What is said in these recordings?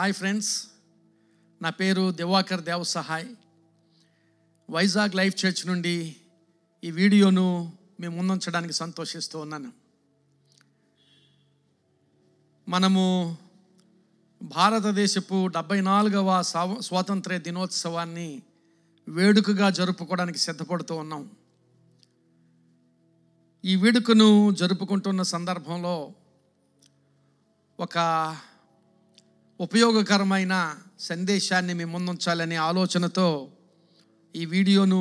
hi friends నా పేరు Divakar Dev Sahay Vizag life church నుండి ఈ వీడియోను మేము ముందుంచడానికి సంతోషిస్తూ ఉన్నాను మనము భారతదేశపు డెబ్బై నాలుగవ స్వాతంత్ర దినోత్సవాన్ని వేడుకగా జరుపుకోవడానికి సిద్ధపడుతూ ఉన్నాం ఈ వేడుకను జరుపుకుంటున్న సందర్భంలో ఒక ఉపయోగకరమైన సందేశాన్ని మీ ముందుంచాలనే ఆలోచనతో ఈ వీడియోను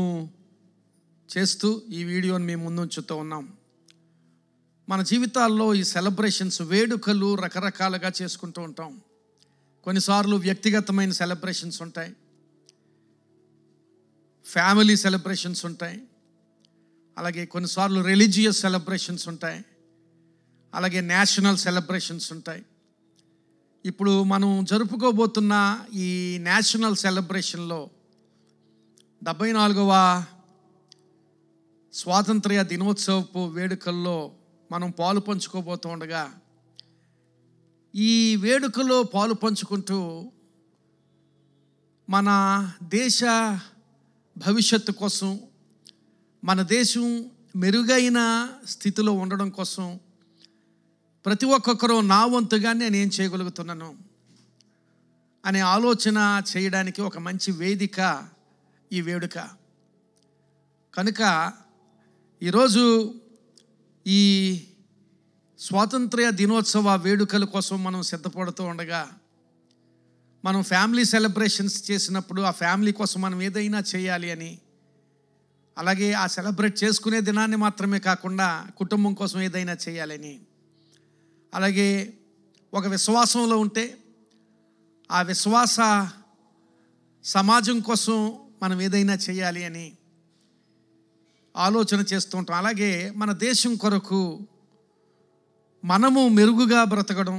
చేస్తూ ఈ వీడియోను మేము ముందుంచుతూ ఉన్నాం మన జీవితాల్లో ఈ సెలబ్రేషన్స్ వేడుకలు రకరకాలుగా చేసుకుంటూ ఉంటాం కొన్నిసార్లు వ్యక్తిగతమైన సెలబ్రేషన్స్ ఉంటాయి ఫ్యామిలీ సెలబ్రేషన్స్ ఉంటాయి అలాగే కొన్నిసార్లు రిలీజియస్ సెలబ్రేషన్స్ ఉంటాయి అలాగే నేషనల్ సెలబ్రేషన్స్ ఉంటాయి ఇప్పుడు మనం జరుపుకోబోతున్న ఈ నేషనల్ సెలబ్రేషన్లో డెబ్బై నాలుగవ స్వాతంత్ర్య దినోత్సవపు వేడుకల్లో మనం పాలు పంచుకోబోతుండగా ఈ వేడుకలో పాలు పంచుకుంటూ మన దేశ భవిష్యత్తు కోసం మన దేశం మెరుగైన స్థితిలో ఉండడం కోసం ప్రతి ఒక్కొక్కరు నా వంతుగా నేను ఏం చేయగలుగుతున్నాను అనే ఆలోచన చేయడానికి ఒక మంచి వేదిక ఈ వేడుక కనుక ఈరోజు ఈ స్వాతంత్ర్య దినోత్సవ వేడుకల కోసం మనం సిద్ధపడుతూ ఉండగా మనం ఫ్యామిలీ సెలబ్రేషన్స్ చేసినప్పుడు ఆ ఫ్యామిలీ కోసం మనం ఏదైనా చేయాలి అని అలాగే ఆ సెలబ్రేట్ చేసుకునే దినాన్ని మాత్రమే కాకుండా కుటుంబం కోసం ఏదైనా చేయాలని అలాగే ఒక విశ్వాసంలో ఉంటే ఆ విశ్వాస సమాజం కోసం మనం ఏదైనా చేయాలి అని ఆలోచన చేస్తుంటాం అలాగే మన దేశం కొరకు మనము మెరుగుగా బ్రతకడం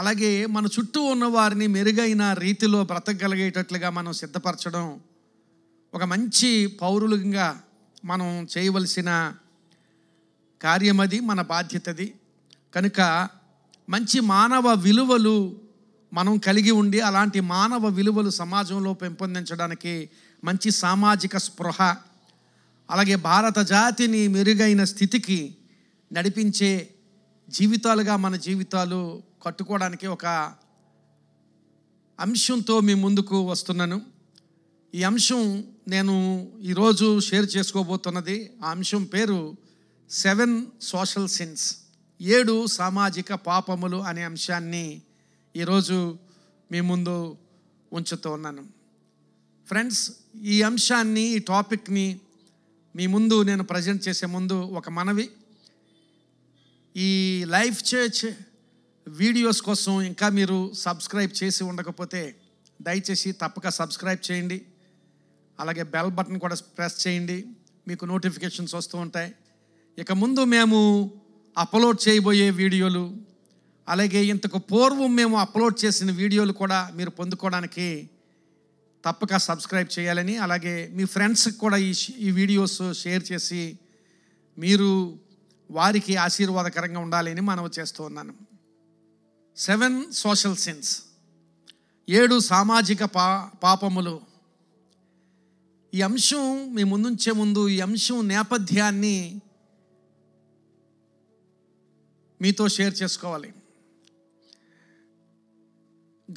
అలాగే మన చుట్టూ ఉన్న వారిని మెరుగైన రీతిలో బ్రతకగలిగేటట్లుగా మనం సిద్ధపరచడం ఒక మంచి పౌరులుగా మనం చేయవలసిన కార్యమది మన బాధ్యతది కనుక మంచి మానవ విలువలు మనం కలిగి ఉండి అలాంటి మానవ విలువలు సమాజంలో పెంపొందించడానికి మంచి సామాజిక స్పృహ అలాగే భారత జాతిని మెరుగైన స్థితికి నడిపించే జీవితాలుగా మన జీవితాలు కట్టుకోవడానికి ఒక అంశంతో మీ ముందుకు వస్తున్నాను ఈ అంశం నేను ఈరోజు షేర్ చేసుకోబోతున్నది ఆ అంశం పేరు సెవెన్ సోషల్ సిన్స్ ఏడు సామాజిక పాపములు అనే అంశాన్ని ఈరోజు మీ ముందు ఉంచుతూ ఉన్నాను ఫ్రెండ్స్ ఈ అంశాన్ని ఈ టాపిక్ని మీ ముందు నేను ప్రజెంట్ చేసే ముందు ఒక మనవి ఈ లైఫ్ చర్చ్ వీడియోస్ కోసం ఇంకా మీరు సబ్స్క్రైబ్ చేసి ఉండకపోతే దయచేసి తప్పక సబ్స్క్రైబ్ చేయండి అలాగే బెల్ బటన్ కూడా ప్రెస్ చేయండి మీకు నోటిఫికేషన్స్ వస్తూ ఉంటాయి ఇక ముందు మేము అప్లోడ్ చేయబోయే వీడియోలు అలాగే ఇంతకు పూర్వం మేము అప్లోడ్ చేసిన వీడియోలు కూడా మీరు పొందుకోవడానికి తప్పక సబ్స్క్రైబ్ చేయాలని అలాగే మీ ఫ్రెండ్స్కి కూడా ఈ ఈ వీడియోస్ షేర్ చేసి మీరు వారికి ఆశీర్వాదకరంగా ఉండాలని మనం చేస్తూ ఉన్నాను సెవెన్ సోషల్ సిన్స్ ఏడు సామాజిక పా పాపములు ఈ అంశం మీ ముందుంచే ముందు ఈ అంశం నేపథ్యాన్ని మీతో షేర్ చేసుకోవాలి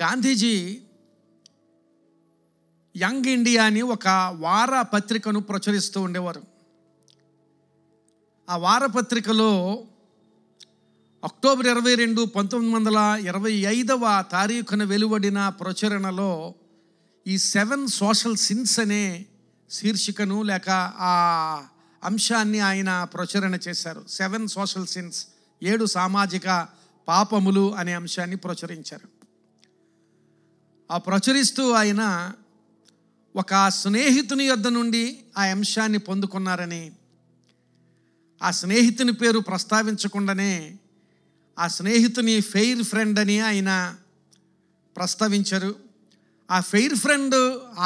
గాంధీజీ యంగ్ ఇండియా అని ఒక వార పత్రికను ప్రచురిస్తూ ఉండేవారు ఆ వారపత్రికలో అక్టోబర్ ఇరవై రెండు పంతొమ్మిది వందల ఇరవై ఐదవ తారీఖున వెలువడిన ప్రచురణలో ఈ సెవెన్ సోషల్ సిన్స్ అనే శీర్షికను లేక ఆ అంశాన్ని ఆయన ప్రచురణ చేశారు సెవెన్ సోషల్ సిన్స్ ఏడు సామాజిక పాపములు అనే అంశాన్ని ప్రచురించారు ఆ ప్రచురిస్తూ ఆయన ఒక స్నేహితుని యొద్ద నుండి ఆ అంశాన్ని పొందుకున్నారని ఆ స్నేహితుని పేరు ప్రస్తావించకుండానే ఆ స్నేహితుని ఫెయిర్ ఫ్రెండ్ అని ఆయన ప్రస్తావించారు ఆ ఫెయిర్ ఫ్రెండ్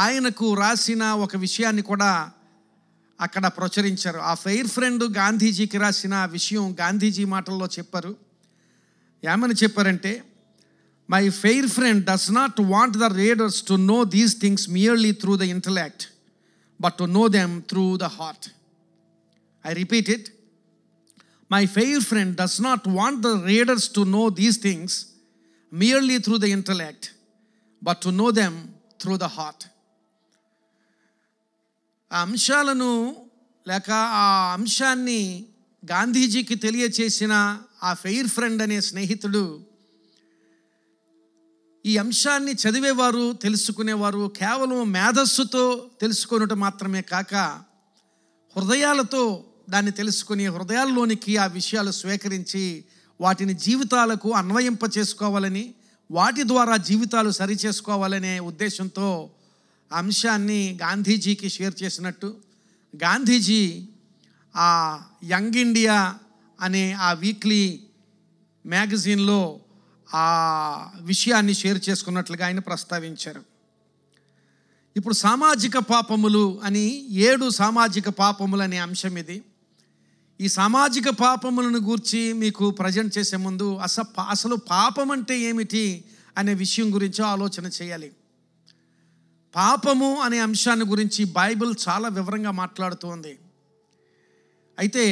ఆయనకు రాసిన ఒక విషయాన్ని కూడా అక్కడ ప్రచురించారు ఆ ఫెయిర్ ఫ్రెండ్ గాంధీజీకి రాసిన ఆ విషయం గాంధీజీ మాటల్లో చెప్పారు ఏమని చెప్పారంటే my fair friend does not want the readers to know these things merely through the intellect but to know them through the heart I repeat it my fair friend does not want the readers to know these things merely through the intellect but to know them through the heart ఆ అంశాలను లేక ఆ అంశాన్ని గాంధీజీకి తెలియచేసిన ఆ fair friend అనే స్నేహితుడు ఈ అంశాన్ని చదివేవారు తెలుసుకునేవారు కేవలం మేధస్సుతో తెలుసుకున్నట్టు మాత్రమే కాక హృదయాలతో దాన్ని తెలుసుకుని హృదయాల్లోనికి ఆ విషయాలు స్వీకరించి వాటిని జీవితాలకు అన్వయింప చేసుకోవాలని వాటి ద్వారా జీవితాలు సరిచేసుకోవాలనే ఉద్దేశంతో అంశాన్ని గాంధీజీకి షేర్ చేసినట్టు గాంధీజీ ఆ యంగ్ ఇండియా అనే ఆ వీక్లీ మ్యాగజైన్లో ఆ విషయాన్ని షేర్ చేసుకున్నట్లుగా ఆయన ప్రస్తావించారు ఇప్పుడు సామాజిక పాపములు అని ఏడు సామాజిక పాపములు అనే అంశం ఇది ఈ సామాజిక పాపములను గూర్చి మీకు ప్రజెంట్ చేసే ముందు అసలు అసలు పాపం అంటే ఏమిటి అనే విషయం గురించి ఆలోచన చేయాలి పాపము అనే అంశాన్ని గురించి బైబిల్ చాలా వివరంగా మాట్లాడుతోంది అయితే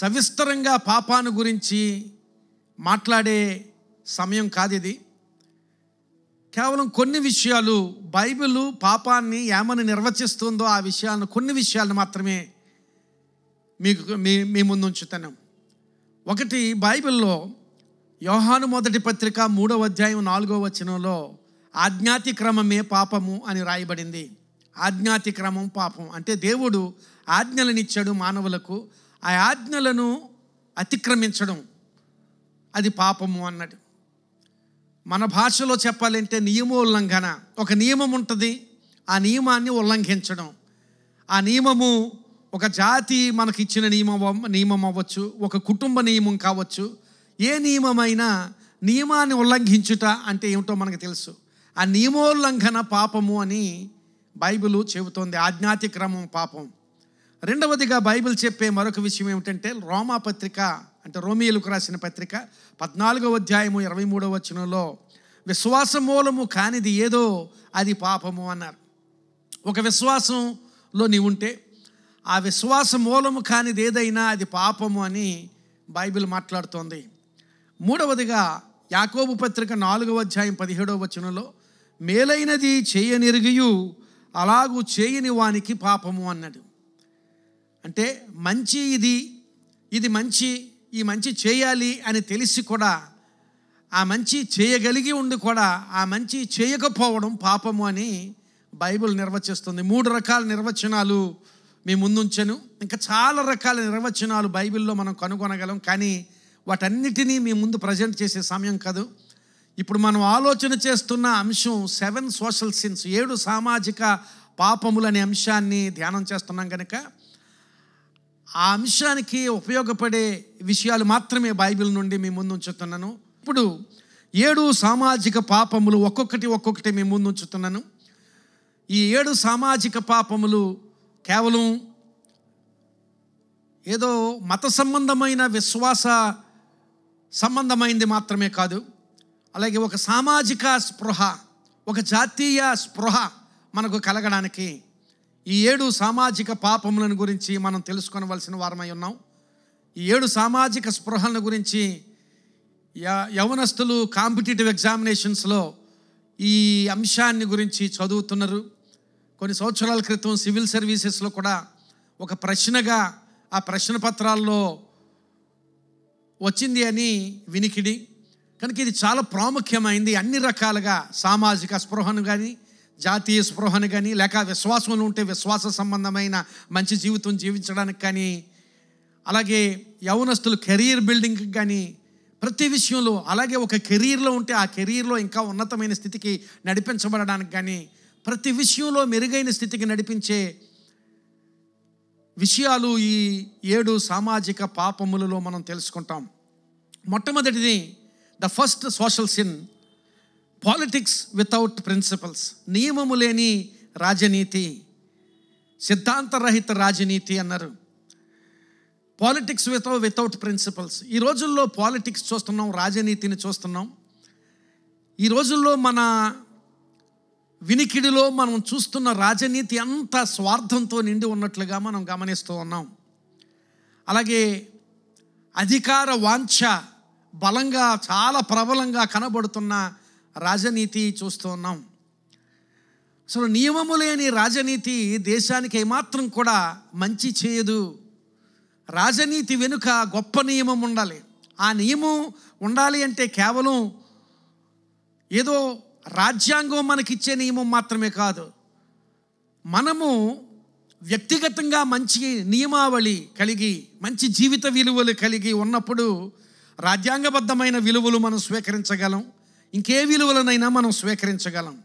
సవిస్తరంగా పాపాను గురించి మాట్లాడే సమయం కాదు ఇది కేవలం కొన్ని విషయాలు బైబిల్ పాపాన్ని ఏమని నిర్వచిస్తుందో ఆ విషయాలను కొన్ని విషయాలను మాత్రమే మీకు మీ మీ ఉంచుతాను ఒకటి బైబిల్లో యోహాను మొదటి పత్రిక మూడవ అధ్యాయం నాలుగవ వచనంలో ఆజ్ఞాతిక్రమమే పాపము అని రాయబడింది ఆజ్ఞాతిక్రమం పాపం అంటే దేవుడు ఆజ్ఞలనిచ్చాడు మానవులకు ఆ ఆజ్ఞలను అతిక్రమించడం అది పాపము అన్నాడు మన భాషలో చెప్పాలంటే ఉల్లంఘన ఒక నియమం ఉంటుంది ఆ నియమాన్ని ఉల్లంఘించడం ఆ నియమము ఒక జాతి మనకి ఇచ్చిన నియమం నియమం అవ్వచ్చు ఒక కుటుంబ నియమం కావచ్చు ఏ నియమమైనా నియమాన్ని ఉల్లంఘించుట అంటే ఏమిటో మనకు తెలుసు ఆ నియమోల్లంఘన పాపము అని బైబిల్ చెబుతోంది ఆజ్ఞాతిక్రమం పాపం రెండవదిగా బైబిల్ చెప్పే మరొక విషయం ఏమిటంటే రోమా పత్రిక అంటే రోమియోలకు రాసిన పత్రిక పద్నాలుగవ అధ్యాయము ఇరవై మూడవ వచనంలో విశ్వాస మూలము కానిది ఏదో అది పాపము అన్నారు ఒక విశ్వాసంలో నీ ఉంటే ఆ విశ్వాస మూలము కానిది ఏదైనా అది పాపము అని బైబిల్ మాట్లాడుతోంది మూడవదిగా యాకోబు పత్రిక నాలుగవ అధ్యాయం పదిహేడవ వచనంలో మేలైనది చేయనిరిగియు అలాగూ చేయని వానికి పాపము అన్నాడు అంటే మంచి ఇది ఇది మంచి ఈ మంచి చేయాలి అని తెలిసి కూడా ఆ మంచి చేయగలిగి ఉండి కూడా ఆ మంచి చేయకపోవడం పాపము అని బైబిల్ నిర్వచిస్తుంది మూడు రకాల నిర్వచనాలు మీ ముందుంచను ఇంకా చాలా రకాల నిర్వచనాలు బైబిల్లో మనం కనుగొనగలం కానీ వాటన్నిటినీ మీ ముందు ప్రజెంట్ చేసే సమయం కాదు ఇప్పుడు మనం ఆలోచన చేస్తున్న అంశం సెవెన్ సోషల్ సిన్స్ ఏడు సామాజిక పాపములనే అంశాన్ని ధ్యానం చేస్తున్నాం కనుక ఆ అంశానికి ఉపయోగపడే విషయాలు మాత్రమే బైబిల్ నుండి మీ ముందు ఉంచుతున్నాను ఇప్పుడు ఏడు సామాజిక పాపములు ఒక్కొక్కటి ఒక్కొక్కటి మీ ముందు ఉంచుతున్నాను ఈ ఏడు సామాజిక పాపములు కేవలం ఏదో మత సంబంధమైన విశ్వాస సంబంధమైంది మాత్రమే కాదు అలాగే ఒక సామాజిక స్పృహ ఒక జాతీయ స్పృహ మనకు కలగడానికి ఈ ఏడు సామాజిక పాపములను గురించి మనం తెలుసుకోవలసిన వారమై ఉన్నాం ఈ ఏడు సామాజిక స్పృహలను గురించి యవనస్తులు కాంపిటేటివ్ ఎగ్జామినేషన్స్లో ఈ అంశాన్ని గురించి చదువుతున్నారు కొన్ని సంవత్సరాల క్రితం సివిల్ సర్వీసెస్లో కూడా ఒక ప్రశ్నగా ఆ ప్రశ్న పత్రాల్లో వచ్చింది అని వినికిడి కనుక ఇది చాలా ప్రాముఖ్యమైంది అన్ని రకాలుగా సామాజిక స్పృహను కానీ జాతీయ స్పృహను కానీ లేక విశ్వాసంలో ఉంటే విశ్వాస సంబంధమైన మంచి జీవితం జీవించడానికి కానీ అలాగే యవనస్తులు కెరీర్ బిల్డింగ్కి కానీ ప్రతి విషయంలో అలాగే ఒక కెరీర్లో ఉంటే ఆ కెరీర్లో ఇంకా ఉన్నతమైన స్థితికి నడిపించబడడానికి కానీ ప్రతి విషయంలో మెరుగైన స్థితికి నడిపించే విషయాలు ఈ ఏడు సామాజిక పాపములలో మనం తెలుసుకుంటాం మొట్టమొదటిది the first social sin politics without principles నియమము లేని రాజనీతి సిద్ధాంతరహిత రాజనీతి అన్నారు పాలిటిక్స్ వితౌ వితౌట్ ప్రిన్సిపల్స్ ఈ రోజుల్లో పాలిటిక్స్ చూస్తున్నాం రాజనీతిని చూస్తున్నాం ఈ రోజుల్లో మన వినికిడిలో మనం చూస్తున్న రాజనీతి అంత స్వార్థంతో నిండి ఉన్నట్లుగా మనం గమనిస్తూ ఉన్నాం అలాగే అధికార వాంఛ బలంగా చాలా ప్రబలంగా కనబడుతున్న రాజనీతి చూస్తూ ఉన్నాం అసలు నియమము లేని రాజనీతి దేశానికి ఏమాత్రం కూడా మంచి చేయదు రాజనీతి వెనుక గొప్ప నియమం ఉండాలి ఆ నియమం ఉండాలి అంటే కేవలం ఏదో రాజ్యాంగం మనకిచ్చే నియమం మాత్రమే కాదు మనము వ్యక్తిగతంగా మంచి నియమావళి కలిగి మంచి జీవిత విలువలు కలిగి ఉన్నప్పుడు రాజ్యాంగబద్ధమైన విలువలు మనం స్వీకరించగలం ఇంకే విలువలనైనా మనం స్వీకరించగలం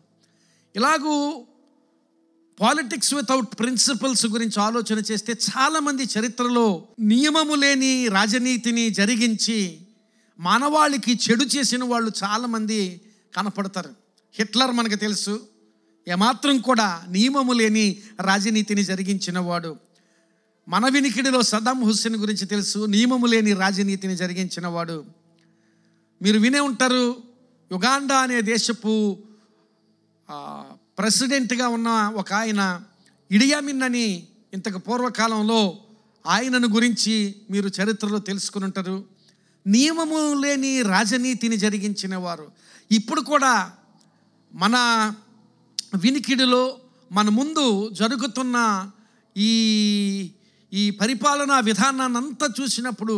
ఇలాగూ పాలిటిక్స్ వితౌట్ ప్రిన్సిపల్స్ గురించి ఆలోచన చేస్తే చాలామంది చరిత్రలో నియమము లేని రాజనీతిని జరిగించి మానవాళికి చెడు చేసిన వాళ్ళు చాలామంది కనపడతారు హిట్లర్ మనకు తెలుసు ఏమాత్రం కూడా నియమము లేని రాజనీతిని జరిగించినవాడు మన వినికిడిలో సదాం హుస్సేన్ గురించి తెలుసు నియమము లేని రాజనీతిని జరిగించిన వాడు మీరు వినే ఉంటారు యుగాండా అనే దేశపు ప్రెసిడెంట్గా ఉన్న ఒక ఆయన ఇడియామిన్ అని ఇంతకు పూర్వకాలంలో ఆయనను గురించి మీరు చరిత్రలో తెలుసుకుని ఉంటారు నియమము లేని రాజనీతిని జరిగించిన వారు ఇప్పుడు కూడా మన వినికిడిలో మన ముందు జరుగుతున్న ఈ ఈ పరిపాలనా విధానాన్ని అంతా చూసినప్పుడు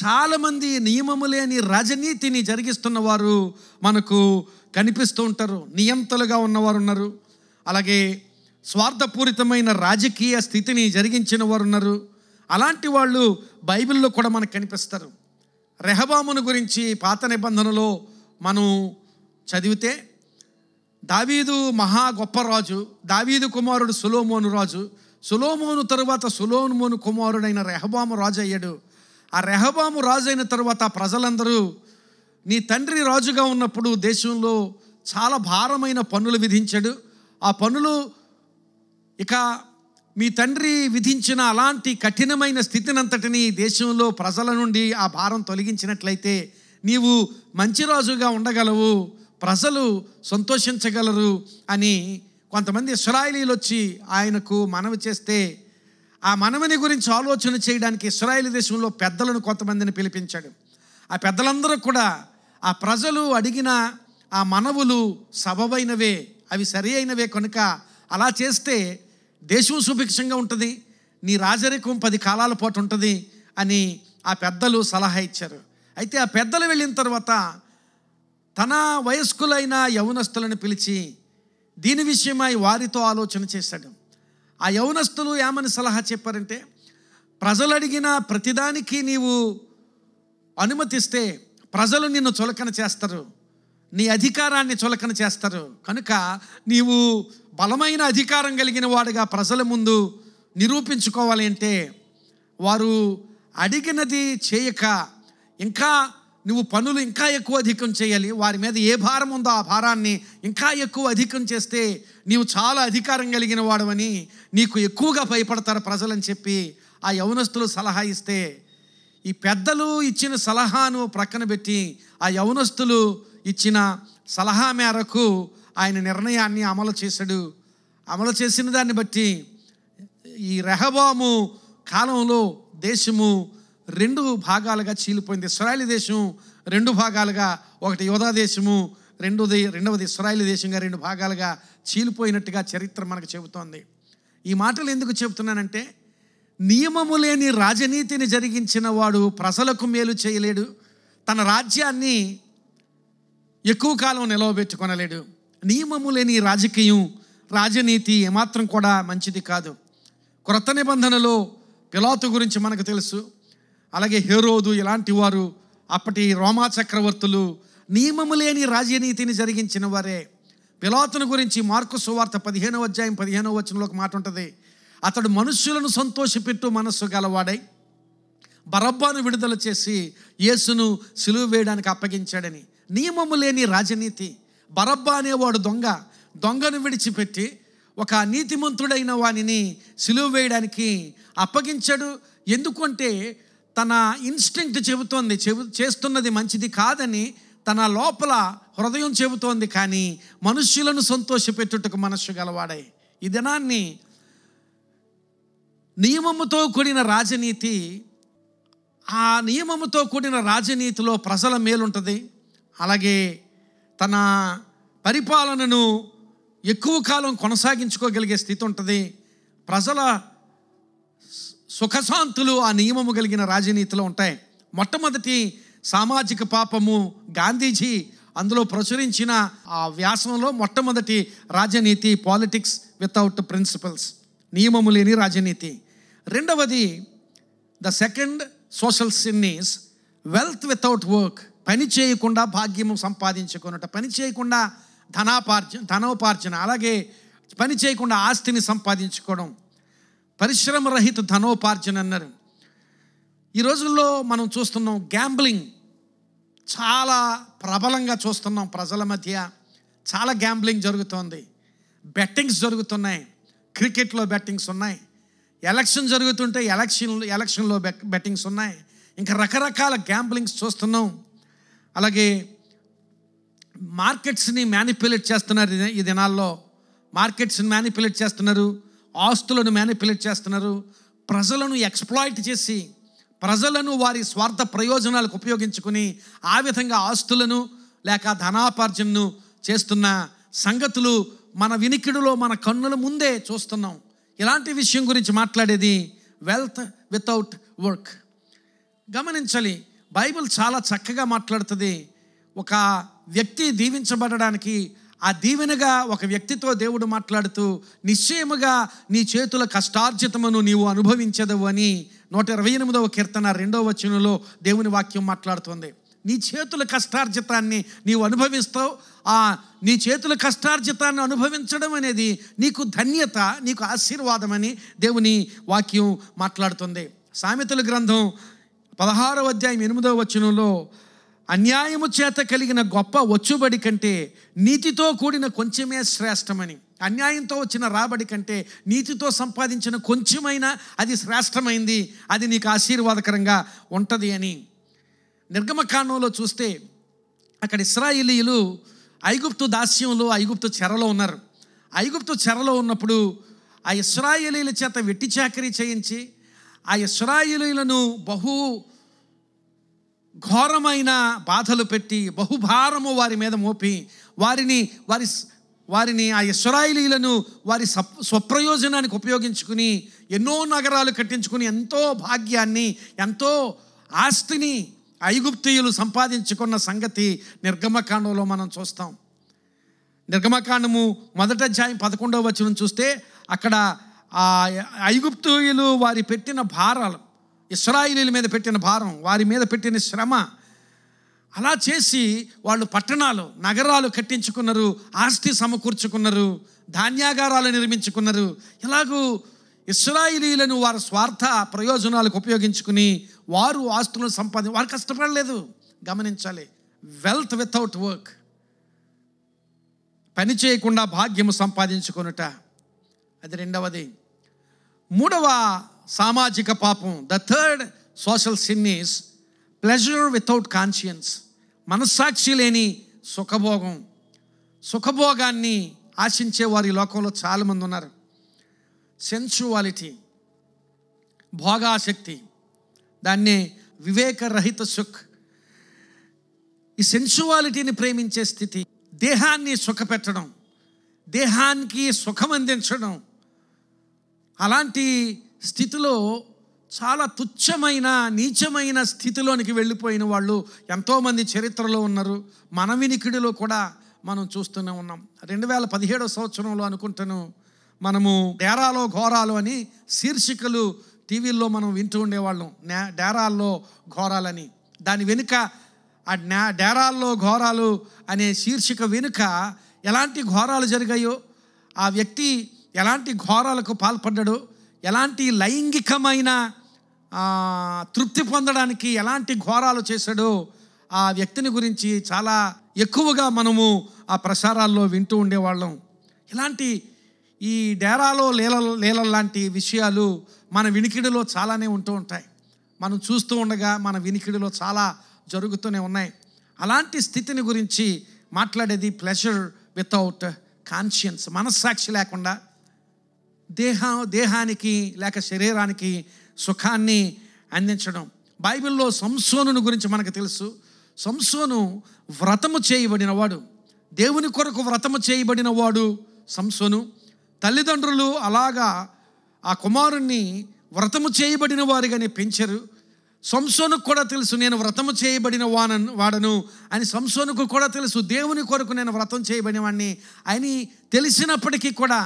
చాలామంది నియమము లేని రాజనీతిని జరిగిస్తున్న వారు మనకు కనిపిస్తూ ఉంటారు నియంతలుగా ఉన్నవారు ఉన్నారు అలాగే స్వార్థపూరితమైన రాజకీయ స్థితిని జరిగించిన వారు ఉన్నారు అలాంటి వాళ్ళు బైబిల్లో కూడా మనకు కనిపిస్తారు రెహబామును గురించి పాత నిబంధనలో మనం చదివితే దావీదు మహా గొప్ప రాజు దావీదు కుమారుడు సులోమోను రాజు సులోమోను తరువాత సులోమోను కుమారుడైన రెహబాము రాజు అయ్యాడు ఆ రెహబాము రాజు అయిన తర్వాత ప్రజలందరూ నీ తండ్రి రాజుగా ఉన్నప్పుడు దేశంలో చాలా భారమైన పన్నులు విధించాడు ఆ పన్నులు ఇక మీ తండ్రి విధించిన అలాంటి కఠినమైన స్థితినంతటిని దేశంలో ప్రజల నుండి ఆ భారం తొలగించినట్లయితే నీవు మంచి రాజుగా ఉండగలవు ప్రజలు సంతోషించగలరు అని కొంతమంది ఇస్రాయలీలు వచ్చి ఆయనకు మనవి చేస్తే ఆ మనవిని గురించి ఆలోచన చేయడానికి ఇస్రాయలీ దేశంలో పెద్దలను కొంతమందిని పిలిపించాడు ఆ పెద్దలందరూ కూడా ఆ ప్రజలు అడిగిన ఆ మనవులు సబవైనవే అవి సరి అయినవే కనుక అలా చేస్తే దేశం సుభిక్షంగా ఉంటుంది నీ రాజరికం పది కాలాల పాటు ఉంటుంది అని ఆ పెద్దలు సలహా ఇచ్చారు అయితే ఆ పెద్దలు వెళ్ళిన తర్వాత తన వయస్కులైన యౌనస్తులను పిలిచి దీని విషయమై వారితో ఆలోచన చేశాడు ఆ యౌనస్తులు ఏమని సలహా చెప్పారంటే ప్రజలు అడిగిన ప్రతిదానికి నీవు అనుమతిస్తే ప్రజలు నిన్ను చులకన చేస్తారు నీ అధికారాన్ని చులకన చేస్తారు కనుక నీవు బలమైన అధికారం కలిగిన వాడిగా ప్రజల ముందు నిరూపించుకోవాలంటే వారు అడిగినది చేయక ఇంకా నువ్వు పనులు ఇంకా ఎక్కువ అధికం చేయాలి వారి మీద ఏ భారం ఉందో ఆ భారాన్ని ఇంకా ఎక్కువ అధికం చేస్తే నీవు చాలా అధికారం కలిగిన వాడవని నీకు ఎక్కువగా భయపడతారు ప్రజలని చెప్పి ఆ యవనస్తులు సలహా ఇస్తే ఈ పెద్దలు ఇచ్చిన సలహాను ప్రక్కన పెట్టి ఆ యవనస్తులు ఇచ్చిన సలహా మేరకు ఆయన నిర్ణయాన్ని అమలు చేశాడు అమలు చేసిన దాన్ని బట్టి ఈ రెహబాము కాలంలో దేశము రెండు భాగాలుగా చీలిపోయింది ఇస్రాయల్ దేశం రెండు భాగాలుగా ఒకటి యోధా దేశము రెండోది రెండవది ఇస్రాయల్ దేశంగా రెండు భాగాలుగా చీలిపోయినట్టుగా చరిత్ర మనకు చెబుతోంది ఈ మాటలు ఎందుకు చెబుతున్నానంటే నియమము లేని రాజనీతిని జరిగించిన వాడు ప్రజలకు మేలు చేయలేడు తన రాజ్యాన్ని ఎక్కువ కాలం నిలవబెట్టుకొనలేడు నియమము లేని రాజకీయం రాజనీతి ఏమాత్రం కూడా మంచిది కాదు క్రొత్త నిబంధనలో పిలాతు గురించి మనకు తెలుసు అలాగే హెరోదు ఇలాంటి వారు అప్పటి రోమా చక్రవర్తులు నియమము లేని రాజనీతిని జరిగించిన వారే పిలాతును గురించి మార్కు సువార్త పదిహేనవ అధ్యాయం పదిహేనవ వచనంలో ఒక మాట ఉంటుంది అతడు మనుష్యులను సంతోషపెట్టు మనస్సు గలవాడై బరబ్బాను విడుదల చేసి యేసును సిలువ వేయడానికి అప్పగించాడని నియమము లేని రాజనీతి బరబ్బా అనేవాడు దొంగ దొంగను విడిచిపెట్టి ఒక నీతిమంతుడైన వానిని సిలువ వేయడానికి అప్పగించాడు ఎందుకంటే తన ఇన్స్టింక్ట్ చెబుతోంది చెబు చేస్తున్నది మంచిది కాదని తన లోపల హృదయం చెబుతోంది కానీ మనుష్యులను సంతోషపెట్టుటకు మనస్సు గలవాడే ఈ దినాన్ని నియమముతో కూడిన రాజనీతి ఆ నియమముతో కూడిన రాజనీతిలో ప్రజల మేలుంటుంది అలాగే తన పరిపాలనను ఎక్కువ కాలం కొనసాగించుకోగలిగే స్థితి ఉంటుంది ప్రజల సుఖశాంతులు ఆ నియమము కలిగిన రాజనీతిలో ఉంటాయి మొట్టమొదటి సామాజిక పాపము గాంధీజీ అందులో ప్రచురించిన ఆ వ్యాసంలో మొట్టమొదటి రాజనీతి పాలిటిక్స్ వితౌట్ ప్రిన్సిపల్స్ నియమము లేని రాజనీతి రెండవది the second social sins is wealth without work పని చేయకుండా భాగ్యము సంపాదించుకున్నట్టు పని చేయకుండా ధనాపార్జన ధనోపార్జన అలాగే పని చేయకుండా ఆస్తిని సంపాదించుకోవడం పరిశ్రమ రహిత ధనోపార్జన అన్నారు ఈ రోజుల్లో మనం చూస్తున్నాం గ్యాంబ్లింగ్ చాలా ప్రబలంగా చూస్తున్నాం ప్రజల మధ్య చాలా గ్యాంబ్లింగ్ జరుగుతోంది బెట్టింగ్స్ జరుగుతున్నాయి క్రికెట్లో బెట్టింగ్స్ ఉన్నాయి ఎలక్షన్ జరుగుతుంటే ఎలక్షన్ ఎలక్షన్లో బెట్టింగ్స్ ఉన్నాయి ఇంకా రకరకాల గ్యాంబ్లింగ్స్ చూస్తున్నాం అలాగే మార్కెట్స్ని మ్యానిపులేట్ చేస్తున్నారు ఈ దినాల్లో మార్కెట్స్ని మ్యానిపులేట్ చేస్తున్నారు ఆస్తులను మేనిపులేట్ చేస్తున్నారు ప్రజలను ఎక్స్ప్లాయిట్ చేసి ప్రజలను వారి స్వార్థ ప్రయోజనాలకు ఉపయోగించుకుని ఆ విధంగా ఆస్తులను లేక ధనాపార్జనను చేస్తున్న సంగతులు మన వినికిడిలో మన కన్నుల ముందే చూస్తున్నాం ఇలాంటి విషయం గురించి మాట్లాడేది వెల్త్ వితౌట్ వర్క్ గమనించాలి బైబిల్ చాలా చక్కగా మాట్లాడుతుంది ఒక వ్యక్తి దీవించబడడానికి ఆ దీవెనగా ఒక వ్యక్తితో దేవుడు మాట్లాడుతూ నిశ్చయముగా నీ చేతుల కష్టార్జితమును నీవు అనుభవించదవు అని నూట ఇరవై ఎనిమిదవ కీర్తన రెండవ వచనంలో దేవుని వాక్యం మాట్లాడుతుంది నీ చేతుల కష్టార్జితాన్ని నీవు అనుభవిస్తావు ఆ నీ చేతుల కష్టార్జితాన్ని అనుభవించడం అనేది నీకు ధన్యత నీకు ఆశీర్వాదమని దేవుని వాక్యం మాట్లాడుతుంది సామెతల గ్రంథం పదహారవ అధ్యాయం ఎనిమిదవ వచనంలో అన్యాయము చేత కలిగిన గొప్ప వచ్చుబడి కంటే నీతితో కూడిన కొంచెమే శ్రేష్టమని అన్యాయంతో వచ్చిన రాబడి కంటే నీతితో సంపాదించిన కొంచెమైనా అది శ్రేష్టమైంది అది నీకు ఆశీర్వాదకరంగా ఉంటుంది అని నిర్గమకాండంలో చూస్తే అక్కడ ఇస్రాయిలీలు ఐగుప్తు దాస్యంలో ఐగుప్తు చెరలో ఉన్నారు ఐగుప్తు చెరలో ఉన్నప్పుడు ఆ ఇస్రాయిలీల చేత వెట్టి చాకరీ చేయించి ఆ ఇస్రాయిలీలను బహు ఘోరమైన బాధలు పెట్టి బహుభారము వారి మీద మోపి వారిని వారి వారిని ఆ ఇస్రాయిలీలను వారి స్వప్రయోజనానికి ఉపయోగించుకుని ఎన్నో నగరాలు కట్టించుకుని ఎంతో భాగ్యాన్ని ఎంతో ఆస్తిని ఐగుప్తియులు సంపాదించుకున్న సంగతి నిర్గమకాండంలో మనం చూస్తాం నిర్గమకాండము మొదట అధ్యాయం పదకొండవ వచనం చూస్తే అక్కడ ఐగుప్తుయులు వారి పెట్టిన భారాలు ఇస్రాయిలీల మీద పెట్టిన భారం వారి మీద పెట్టిన శ్రమ అలా చేసి వాళ్ళు పట్టణాలు నగరాలు కట్టించుకున్నారు ఆస్తి సమకూర్చుకున్నారు ధాన్యాగారాలు నిర్మించుకున్నారు ఇలాగూ ఇస్రాయిలీలను వారి స్వార్థ ప్రయోజనాలకు ఉపయోగించుకుని వారు ఆస్తులను సంపాది వారు కష్టపడలేదు గమనించాలి వెల్త్ వితౌట్ వర్క్ పని చేయకుండా భాగ్యము సంపాదించుకొనుట అది రెండవది మూడవ సామాజిక పాపం the third social sin is pleasure without conscience మనస్సాక్షి లేని సుఖభోగం సుఖభోగాన్ని ఆశించే వారి లోకంలో చాలామంది ఉన్నారు సెన్సువాలిటీ భోగాసక్తి దాన్ని వివేకరహిత సుఖ్ ఈ సెన్సువాలిటీని ప్రేమించే స్థితి దేహాన్ని సుఖపెట్టడం దేహానికి సుఖం అందించడం అలాంటి స్థితిలో చాలా తుచ్చమైన నీచమైన స్థితిలోనికి వెళ్ళిపోయిన వాళ్ళు ఎంతోమంది చరిత్రలో ఉన్నారు మన వినికిడిలో కూడా మనం చూస్తూనే ఉన్నాం రెండు వేల పదిహేడో సంవత్సరంలో అనుకుంటాను మనము డేరాలో ఘోరాలు అని శీర్షికలు టీవీల్లో మనం వింటూ ఉండేవాళ్ళం డేరాల్లో ఘోరాలని దాని వెనుక ఆ డేరాల్లో ఘోరాలు అనే శీర్షిక వెనుక ఎలాంటి ఘోరాలు జరిగాయో ఆ వ్యక్తి ఎలాంటి ఘోరాలకు పాల్పడ్డాడో ఎలాంటి లైంగికమైన తృప్తి పొందడానికి ఎలాంటి ఘోరాలు చేశాడో ఆ వ్యక్తిని గురించి చాలా ఎక్కువగా మనము ఆ ప్రసారాల్లో వింటూ ఉండేవాళ్ళం ఇలాంటి ఈ డేరాలో లీల లీలల లాంటి విషయాలు మన వినికిడిలో చాలానే ఉంటూ ఉంటాయి మనం చూస్తూ ఉండగా మన వినికిడిలో చాలా జరుగుతూనే ఉన్నాయి అలాంటి స్థితిని గురించి మాట్లాడేది ప్లెషర్ వితౌట్ కాన్షియన్స్ మనస్సాక్షి లేకుండా దేహ దేహానికి లేక శరీరానికి సుఖాన్ని అందించడం బైబిల్లో సంసోను గురించి మనకు తెలుసు సంసోను వ్రతము చేయబడిన వాడు దేవుని కొరకు వ్రతము చేయబడిన వాడు సంసోను తల్లిదండ్రులు అలాగా ఆ కుమారుణ్ణి వ్రతము చేయబడిన వారిగానే పెంచరు సంసోనుకు కూడా తెలుసు నేను వ్రతము చేయబడిన వాన వాడను అని సంసోనుకు కూడా తెలుసు దేవుని కొరకు నేను వ్రతం చేయబడిన వాడిని అని తెలిసినప్పటికీ కూడా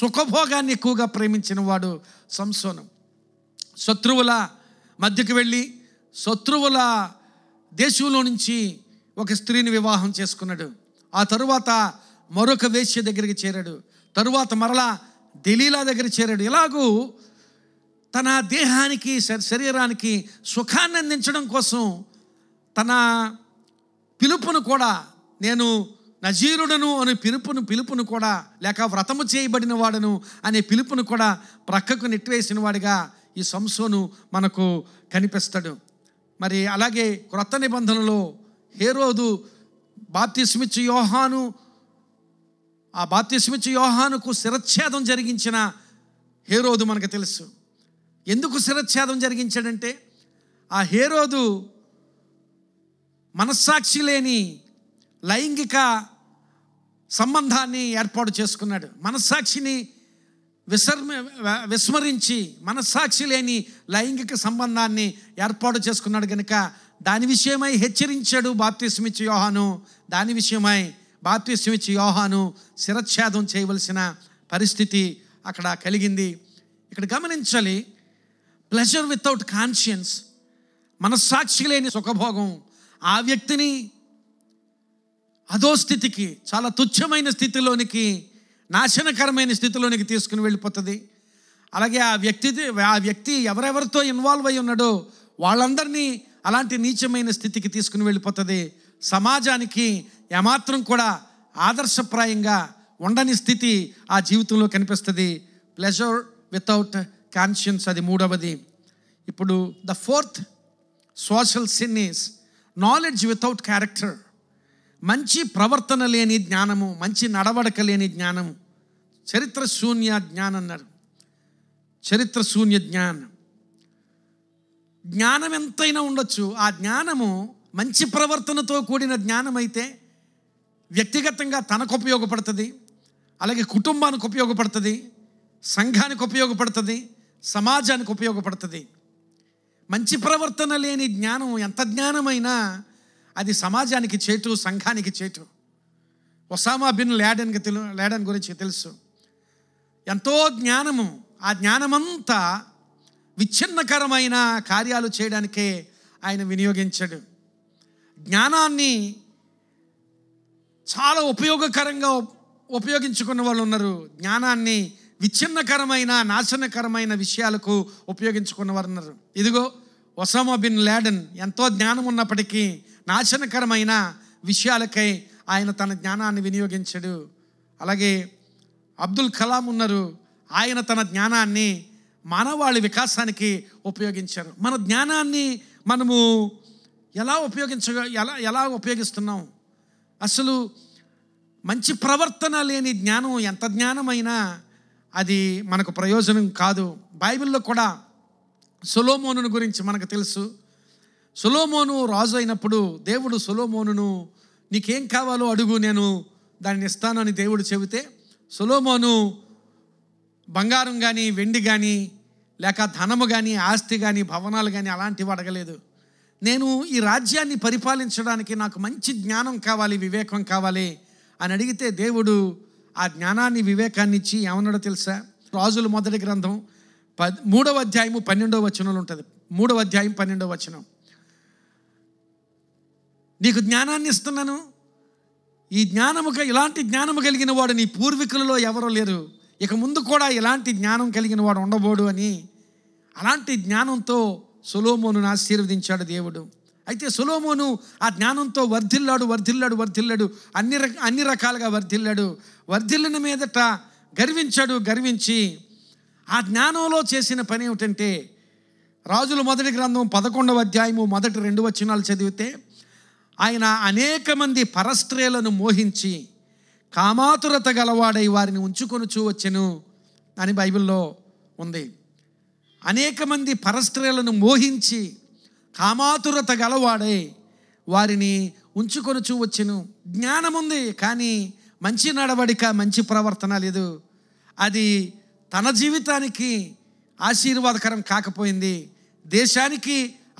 సుఖభోగాన్ని ఎక్కువగా ప్రేమించిన వాడు సంసోనం శత్రువుల మధ్యకు వెళ్ళి శత్రువుల దేశంలో నుంచి ఒక స్త్రీని వివాహం చేసుకున్నాడు ఆ తరువాత మరొక వేశ్య దగ్గరికి చేరాడు తరువాత మరలా దిలీలా దగ్గర చేరాడు ఇలాగూ తన దేహానికి శరీరానికి సుఖాన్ని అందించడం కోసం తన పిలుపును కూడా నేను నజీరుడను అనే పిలుపును పిలుపును కూడా లేక వ్రతము చేయబడిన వాడను అనే పిలుపును కూడా ప్రక్కకు నెట్టివేసిన వాడిగా ఈ సంసోను మనకు కనిపిస్తాడు మరి అలాగే క్రొత్త నిబంధనలో హేరోదు బాప్తిస్మిచ్చు యోహాను ఆ బాప్తిస్మిచ్చు యోహానుకు శిరచ్ఛేదం జరిగించిన హేరోదు మనకు తెలుసు ఎందుకు శిరచ్ఛేదం జరిగించాడంటే ఆ హేరోదు మనస్సాక్షి లేని లైంగిక సంబంధాన్ని ఏర్పాటు చేసుకున్నాడు మనస్సాక్షిని విసర్మ విస్మరించి మనస్సాక్షి లేని లైంగిక సంబంధాన్ని ఏర్పాటు చేసుకున్నాడు కనుక దాని విషయమై హెచ్చరించాడు బాప్తిస్మిచ్చి యోహాను దాని విషయమై బాప్తిస్మిచ్చి యోహాను శిరఛేదం చేయవలసిన పరిస్థితి అక్కడ కలిగింది ఇక్కడ గమనించాలి ప్లెజర్ వితౌట్ కాన్షియన్స్ మనస్సాక్షి లేని సుఖభోగం ఆ వ్యక్తిని అదో స్థితికి చాలా తుచ్చమైన స్థితిలోనికి నాశనకరమైన స్థితిలోనికి తీసుకుని వెళ్ళిపోతుంది అలాగే ఆ వ్యక్తి ఆ వ్యక్తి ఎవరెవరితో ఇన్వాల్వ్ అయి ఉన్నాడో వాళ్ళందరినీ అలాంటి నీచమైన స్థితికి తీసుకుని వెళ్ళిపోతుంది సమాజానికి ఏమాత్రం కూడా ఆదర్శప్రాయంగా ఉండని స్థితి ఆ జీవితంలో కనిపిస్తుంది ప్లెజర్ వితౌట్ కాన్షియన్స్ అది మూడవది ఇప్పుడు the fourth social sin is knowledge without character మంచి ప్రవర్తన లేని జ్ఞానము మంచి నడవడక లేని జ్ఞానము చరిత్ర శూన్య జ్ఞానం అన్నారు చరిత్ర శూన్య జ్ఞానం జ్ఞానం ఎంతైనా ఉండొచ్చు ఆ జ్ఞానము మంచి ప్రవర్తనతో కూడిన జ్ఞానం అయితే వ్యక్తిగతంగా తనకు ఉపయోగపడుతుంది అలాగే కుటుంబానికి ఉపయోగపడుతుంది సంఘానికి ఉపయోగపడుతుంది సమాజానికి ఉపయోగపడుతుంది మంచి ప్రవర్తన లేని జ్ఞానం ఎంత జ్ఞానమైనా అది సమాజానికి చేటు సంఘానికి చేటు ఒసామా బిన్ ల్యాడెన్కి తెలు ల్యాడెన్ గురించి తెలుసు ఎంతో జ్ఞానము ఆ జ్ఞానమంతా విచ్ఛిన్నకరమైన కార్యాలు చేయడానికే ఆయన వినియోగించాడు జ్ఞానాన్ని చాలా ఉపయోగకరంగా ఉపయోగించుకున్న వాళ్ళు ఉన్నారు జ్ఞానాన్ని విచ్ఛిన్నకరమైన నాశనకరమైన విషయాలకు ఉపయోగించుకున్న వారు ఉన్నారు ఇదిగో ఒసామా బిన్ లాడన్ ఎంతో జ్ఞానం ఉన్నప్పటికీ నాశనకరమైన విషయాలకై ఆయన తన జ్ఞానాన్ని వినియోగించాడు అలాగే అబ్దుల్ కలాం ఉన్నారు ఆయన తన జ్ఞానాన్ని మానవాళి వికాసానికి ఉపయోగించారు మన జ్ఞానాన్ని మనము ఎలా ఉపయోగించ ఎలా ఎలా ఉపయోగిస్తున్నాం అసలు మంచి ప్రవర్తన లేని జ్ఞానం ఎంత జ్ఞానమైనా అది మనకు ప్రయోజనం కాదు బైబిల్లో కూడా సొలోమోను గురించి మనకు తెలుసు సొలోమోను రాజు అయినప్పుడు దేవుడు సొలోమోనును నీకేం కావాలో అడుగు నేను దాన్ని ఇస్తానని దేవుడు చెబితే సొలోమోను బంగారం కానీ వెండి కానీ లేక ధనము కానీ ఆస్తి కానీ భవనాలు కానీ అలాంటివి అడగలేదు నేను ఈ రాజ్యాన్ని పరిపాలించడానికి నాకు మంచి జ్ఞానం కావాలి వివేకం కావాలి అని అడిగితే దేవుడు ఆ జ్ఞానాన్ని వివేకాన్ని ఇచ్చి ఏమన్నాడో తెలుసా రాజుల మొదటి గ్రంథం పద్ మూడవ అధ్యాయము పన్నెండవ వచనంలో ఉంటుంది మూడవ అధ్యాయం పన్నెండవ వచనం నీకు జ్ఞానాన్ని ఇస్తున్నాను ఈ జ్ఞానము ఇలాంటి జ్ఞానము కలిగిన వాడు నీ పూర్వీకులలో ఎవరో లేరు ఇక ముందు కూడా ఇలాంటి జ్ఞానం కలిగిన వాడు ఉండబోడు అని అలాంటి జ్ఞానంతో సులోమోను ఆశీర్వదించాడు దేవుడు అయితే సులోమోను ఆ జ్ఞానంతో వర్ధిల్లాడు వర్ధిల్లాడు వర్ధిల్లాడు అన్ని రక అన్ని రకాలుగా వర్ధిల్లాడు వర్ధిల్లిన మీదట గర్వించాడు గర్వించి ఆ జ్ఞానంలో చేసిన పని ఏమిటంటే రాజుల మొదటి గ్రంథం పదకొండవ అధ్యాయము మొదటి రెండు వచనాలు చదివితే ఆయన అనేక మంది పరస్ట్రేలను మోహించి కామాతురత గలవాడై వారిని ఉంచుకొని చూవచ్చును అని బైబిల్లో ఉంది అనేక మంది పరస్ట్రేలను మోహించి కామాతురత గలవాడై వారిని ఉంచుకొని చూవచ్చును జ్ఞానం ఉంది కానీ మంచి నడవడిక మంచి ప్రవర్తన లేదు అది తన జీవితానికి ఆశీర్వాదకరం కాకపోయింది దేశానికి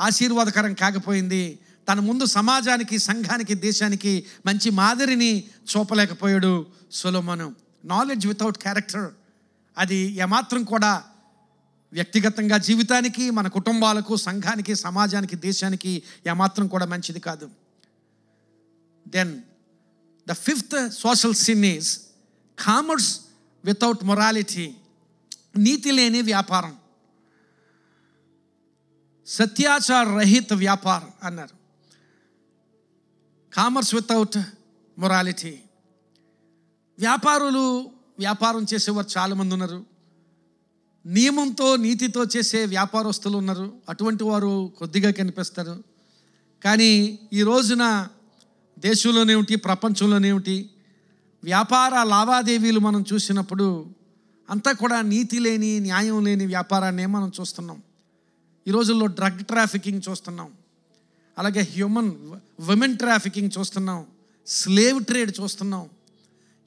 ఆశీర్వాదకరం కాకపోయింది తన ముందు సమాజానికి సంఘానికి దేశానికి మంచి మాదిరిని చూపలేకపోయాడు సులోమను నాలెడ్జ్ వితౌట్ క్యారెక్టర్ అది ఏమాత్రం కూడా వ్యక్తిగతంగా జీవితానికి మన కుటుంబాలకు సంఘానికి సమాజానికి దేశానికి ఏమాత్రం కూడా మంచిది కాదు then the fifth social sin is commerce without morality నీతి లేని వ్యాపారం సత్యాచార రహిత వ్యాపారం అన్నారు కామర్స్ వితౌట్ మొరాలిటీ వ్యాపారులు వ్యాపారం చేసేవారు చాలామంది ఉన్నారు నియమంతో నీతితో చేసే వ్యాపారస్తులు ఉన్నారు అటువంటి వారు కొద్దిగా కనిపిస్తారు కానీ ఈ రోజున దేశంలోనేమిటి ప్రపంచంలోనేమిటి వ్యాపార లావాదేవీలు మనం చూసినప్పుడు అంతా కూడా నీతి లేని న్యాయం లేని వ్యాపారాన్నే మనం చూస్తున్నాం ఈ రోజుల్లో డ్రగ్ ట్రాఫికింగ్ చూస్తున్నాం అలాగే హ్యూమన్ విమెన్ ట్రాఫికింగ్ చూస్తున్నాం స్లేవ్ ట్రేడ్ చూస్తున్నాం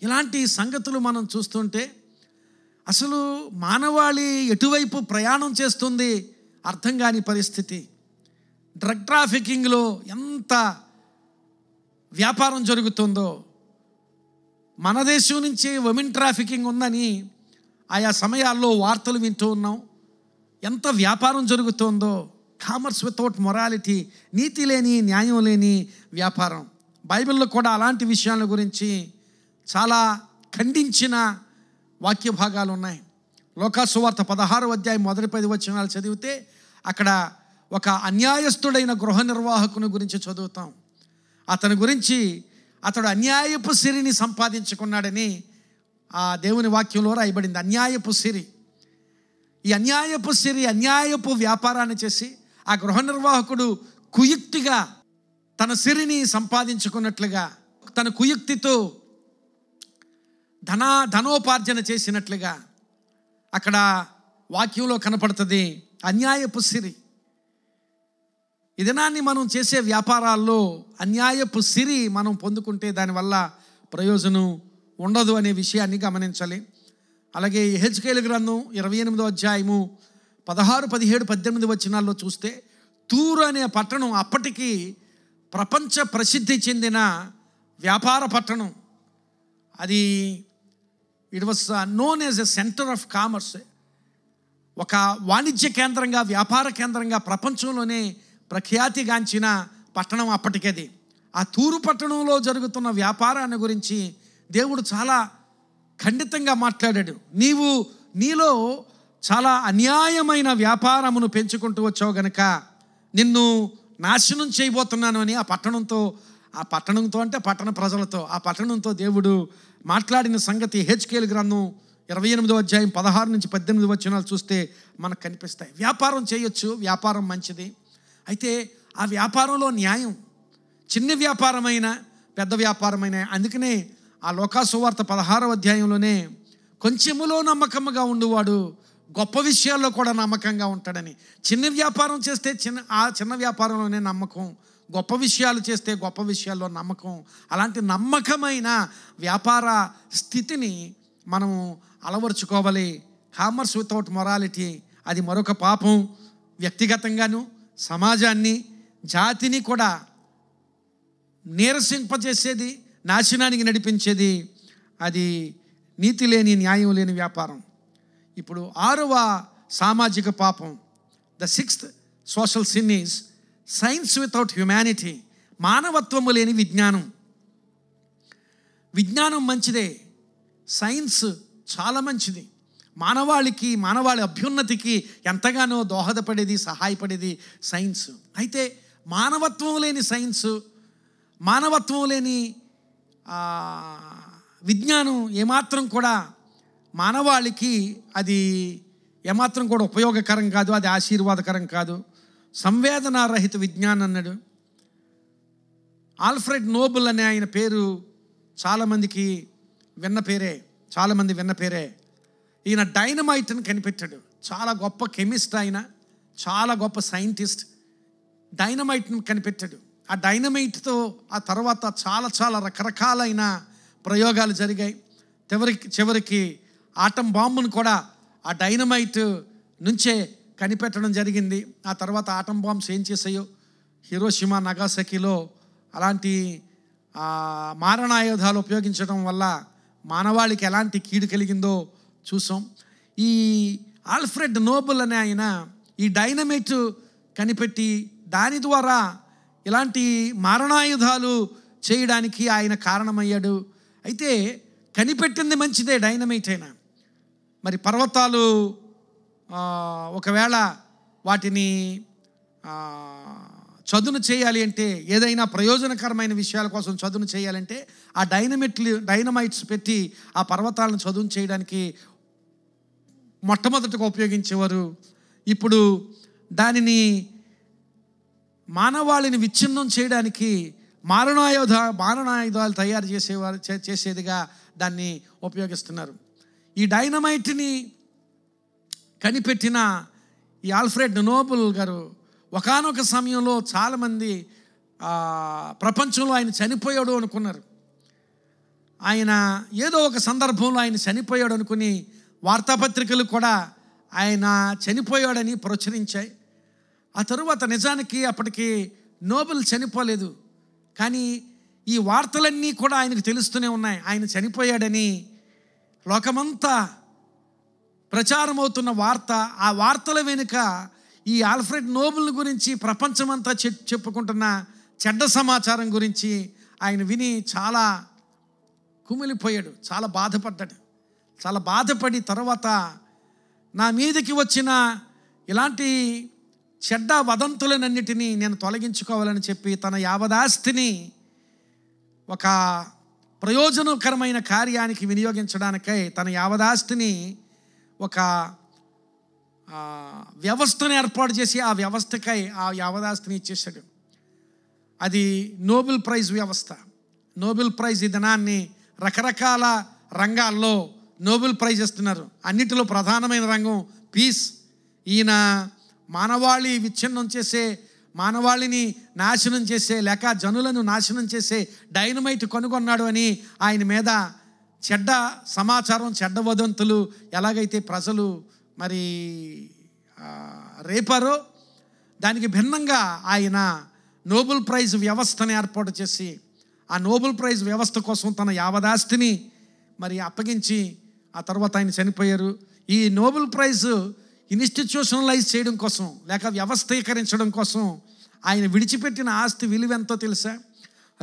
ఇలాంటి సంగతులు మనం చూస్తుంటే అసలు మానవాళి ఎటువైపు ప్రయాణం చేస్తుంది అర్థం కాని పరిస్థితి డ్రగ్ ట్రాఫికింగ్లో ఎంత వ్యాపారం జరుగుతుందో మన దేశం నుంచి ఉమెన్ ట్రాఫికింగ్ ఉందని ఆయా సమయాల్లో వార్తలు వింటూ ఉన్నాం ఎంత వ్యాపారం జరుగుతుందో కామర్స్ వితౌట్ మొరాలిటీ నీతి లేని న్యాయం లేని వ్యాపారం బైబిల్లో కూడా అలాంటి విషయాల గురించి చాలా ఖండించిన వాక్య భాగాలు ఉన్నాయి లోకాసువార్త పదహారు అధ్యాయం మొదటి పది వచనాలు చదివితే అక్కడ ఒక అన్యాయస్తుడైన గృహ నిర్వాహకుని గురించి చదువుతాం అతని గురించి అతడు అన్యాయపు సిరిని సంపాదించుకున్నాడని ఆ దేవుని వాక్యంలో రాయబడింది అన్యాయపు సిరి ఈ అన్యాయపు సిరి అన్యాయపు వ్యాపారాన్ని చేసి ఆ గృహ నిర్వాహకుడు కుయుక్తిగా తన సిరిని సంపాదించుకున్నట్లుగా తన కుయుక్తితో ధనా ధనోపార్జన చేసినట్లుగా అక్కడ వాక్యంలో కనపడుతుంది అన్యాయపు సిరి ఈ దినాన్ని మనం చేసే వ్యాపారాల్లో అన్యాయపు సిరి మనం పొందుకుంటే దానివల్ల ప్రయోజనం ఉండదు అనే విషయాన్ని గమనించాలి అలాగే హెచ్కేలు గ్రంథం ఇరవై ఎనిమిదో అధ్యాయము పదహారు పదిహేడు పద్దెనిమిది వచనాల్లో చూస్తే తూరు అనే పట్టణం అప్పటికి ప్రపంచ ప్రసిద్ధి చెందిన వ్యాపార పట్టణం అది it was known as a centre of commerce ఒక వాణిజ్య కేంద్రంగా వ్యాపార కేంద్రంగా ప్రపంచంలోనే ప్రఖ్యాతిగాంచిన పట్టణం అప్పటికది ఆ తూరు పట్టణంలో జరుగుతున్న వ్యాపారాన్ని గురించి దేవుడు చాలా ఖండితంగా మాట్లాడాడు నీవు నీలో చాలా అన్యాయమైన వ్యాపారమును పెంచుకుంటూ వచ్చావు గనక నిన్ను నాశనం చేయబోతున్నాను అని ఆ పట్టణంతో ఆ పట్టణంతో అంటే పట్టణ ప్రజలతో ఆ పట్టణంతో దేవుడు మాట్లాడిన సంగతి హెచ్కేల్ గ్రంథం ఇరవై ఎనిమిదో అధ్యాయం పదహారు నుంచి పద్దెనిమిది వచనాలు చూస్తే మనకు కనిపిస్తాయి వ్యాపారం చేయొచ్చు వ్యాపారం మంచిది అయితే ఆ వ్యాపారంలో న్యాయం చిన్న వ్యాపారమైన పెద్ద వ్యాపారమైన అందుకనే ఆ లోకాసువార్త పదహారవ అధ్యాయంలోనే కొంచెములో నమ్మకంగా ఉండేవాడు గొప్ప విషయాల్లో కూడా నమ్మకంగా ఉంటాడని చిన్న వ్యాపారం చేస్తే చిన్న ఆ చిన్న వ్యాపారంలోనే నమ్మకం గొప్ప విషయాలు చేస్తే గొప్ప విషయాల్లో నమ్మకం అలాంటి నమ్మకమైన వ్యాపార స్థితిని మనం అలవరుచుకోవాలి కామర్స్ వితౌట్ మొరాలిటీ అది మరొక పాపం వ్యక్తిగతంగాను సమాజాన్ని జాతిని కూడా నీరసింపజేసేది నాశనానికి నడిపించేది అది నీతి లేని న్యాయం లేని వ్యాపారం ఇప్పుడు ఆరవ సామాజిక పాపం the sixth social sin is science without humanity మానవత్వము లేని విజ్ఞానం విజ్ఞానం మంచిదే సైన్స్ చాలా మంచిది మానవాళికి మానవాళి అభ్యున్నతికి ఎంతగానో దోహదపడేది సహాయపడేది సైన్స్ అయితే మానవత్వం లేని సైన్స్ మానవత్వం లేని విజ్ఞానం ఏమాత్రం కూడా మానవాళికి అది ఏమాత్రం కూడా ఉపయోగకరం కాదు అది ఆశీర్వాదకరం కాదు సంవేదనారహిత విజ్ఞానం అన్నాడు ఆల్ఫ్రెడ్ నోబుల్ అనే ఆయన పేరు చాలామందికి విన్న పేరే చాలామంది విన్న పేరే ఈయన డైనమైట్ని కనిపెట్టాడు చాలా గొప్ప కెమిస్ట్ ఆయన చాలా గొప్ప సైంటిస్ట్ డైనమైట్ని కనిపెట్టాడు ఆ డైనమైట్తో ఆ తర్వాత చాలా చాలా రకరకాలైన ప్రయోగాలు జరిగాయి చివరికి చివరికి ఆటం బాంబును కూడా ఆ డైనమైట్ నుంచే కనిపెట్టడం జరిగింది ఆ తర్వాత ఆటం బాంబ్స్ ఏం చేసాయో హీరోషిమా నగాసకిలో అలాంటి మారణాయుధాలు ఉపయోగించడం వల్ల మానవాళికి ఎలాంటి కీడు కలిగిందో చూసాం ఈ ఆల్ఫ్రెడ్ నోబుల్ అనే ఆయన ఈ డైనమైట్ కనిపెట్టి దాని ద్వారా ఇలాంటి మారణాయుధాలు చేయడానికి ఆయన కారణమయ్యాడు అయితే కనిపెట్టింది మంచిదే డైనమైట్ అయినా మరి పర్వతాలు ఒకవేళ వాటిని చదును చేయాలి అంటే ఏదైనా ప్రయోజనకరమైన విషయాల కోసం చదును చేయాలంటే ఆ డైనమిట్లు డైనమైట్స్ పెట్టి ఆ పర్వతాలను చదును చేయడానికి మొట్టమొదటగా ఉపయోగించేవారు ఇప్పుడు దానిని మానవాళిని విచ్ఛిన్నం చేయడానికి మారణాయుధ మారణాయుధాలు తయారు చేసేవారు చేసేదిగా దాన్ని ఉపయోగిస్తున్నారు ఈ డైనమైట్ని కనిపెట్టిన ఈ ఆల్ఫ్రెడ్ నోబుల్ గారు ఒకనొక సమయంలో చాలామంది ప్రపంచంలో ఆయన చనిపోయాడు అనుకున్నారు ఆయన ఏదో ఒక సందర్భంలో ఆయన చనిపోయాడు అనుకుని వార్తాపత్రికలు కూడా ఆయన చనిపోయాడని ప్రచురించాయి ఆ తరువాత నిజానికి అప్పటికి నోబెల్ చనిపోలేదు కానీ ఈ వార్తలన్నీ కూడా ఆయనకు తెలుస్తూనే ఉన్నాయి ఆయన చనిపోయాడని లోకమంతా ప్రచారమవుతున్న వార్త ఆ వార్తల వెనుక ఈ ఆల్ఫ్రెడ్ నోబుల్ గురించి ప్రపంచమంతా చెప్పుకుంటున్న చెడ్డ సమాచారం గురించి ఆయన విని చాలా కుమిలిపోయాడు చాలా బాధపడ్డాడు చాలా బాధపడి తర్వాత నా మీదకి వచ్చిన ఇలాంటి చెడ్డ వదంతులనన్నిటినీ నేను తొలగించుకోవాలని చెప్పి తన యావదాస్తిని ఒక ప్రయోజనకరమైన కార్యానికి వినియోగించడానికై తన యావదాస్తిని ఒక వ్యవస్థను ఏర్పాటు చేసి ఆ వ్యవస్థకై ఆ యావదాస్తిని ఇచ్చేశాడు అది నోబెల్ ప్రైజ్ వ్యవస్థ నోబెల్ ప్రైజ్ ఈ దినాన్ని రకరకాల రంగాల్లో నోబెల్ ప్రైజ్ ఇస్తున్నారు అన్నిటిలో ప్రధానమైన రంగం పీస్ ఈయన మానవాళి విచ్ఛిన్నం చేసే మానవాళిని నాశనం చేసే లేక జనులను నాశనం చేసే డైనమైట్ కనుగొన్నాడు అని ఆయన మీద చెడ్డ సమాచారం చెడ్డ వదంతులు ఎలాగైతే ప్రజలు మరి రేపారో దానికి భిన్నంగా ఆయన నోబెల్ ప్రైజ్ వ్యవస్థను ఏర్పాటు చేసి ఆ నోబెల్ ప్రైజ్ వ్యవస్థ కోసం తన యావదాస్తిని మరి అప్పగించి ఆ తర్వాత ఆయన చనిపోయారు ఈ నోబెల్ ప్రైజ్ ఇన్స్టిట్యూషనలైజ్ చేయడం కోసం లేక వ్యవస్థీకరించడం కోసం ఆయన విడిచిపెట్టిన ఆస్తి విలువ ఎంతో తెలుసా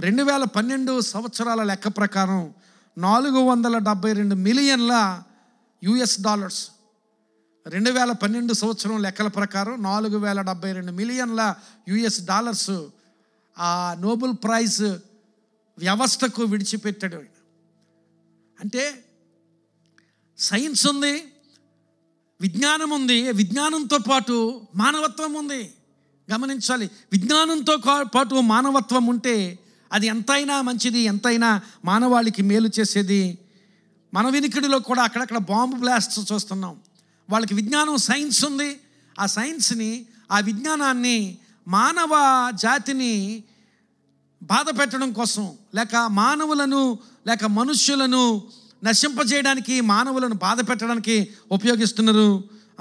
రెండు వేల పన్నెండు సంవత్సరాల లెక్క ప్రకారం నాలుగు వందల డెబ్బై రెండు మిలియన్ల యుఎస్ డాలర్స్ రెండు వేల పన్నెండు సంవత్సరం లెక్కల ప్రకారం నాలుగు వేల డెబ్బై రెండు మిలియన్ల యుఎస్ డాలర్స్ ఆ నోబెల్ ప్రైజ్ వ్యవస్థకు విడిచిపెట్టాడు అంటే సైన్స్ ఉంది విజ్ఞానం ఉంది విజ్ఞానంతో పాటు మానవత్వం ఉంది గమనించాలి విజ్ఞానంతో పాటు మానవత్వం ఉంటే అది ఎంతైనా మంచిది ఎంతైనా మానవాళికి మేలు చేసేది మన వినికిడిలో కూడా అక్కడక్కడ బాంబు బ్లాస్ట్ చూస్తున్నాం వాళ్ళకి విజ్ఞానం సైన్స్ ఉంది ఆ సైన్స్ని ఆ విజ్ఞానాన్ని మానవ జాతిని బాధ పెట్టడం కోసం లేక మానవులను లేక మనుష్యులను నశింపజేయడానికి మానవులను బాధ పెట్టడానికి ఉపయోగిస్తున్నారు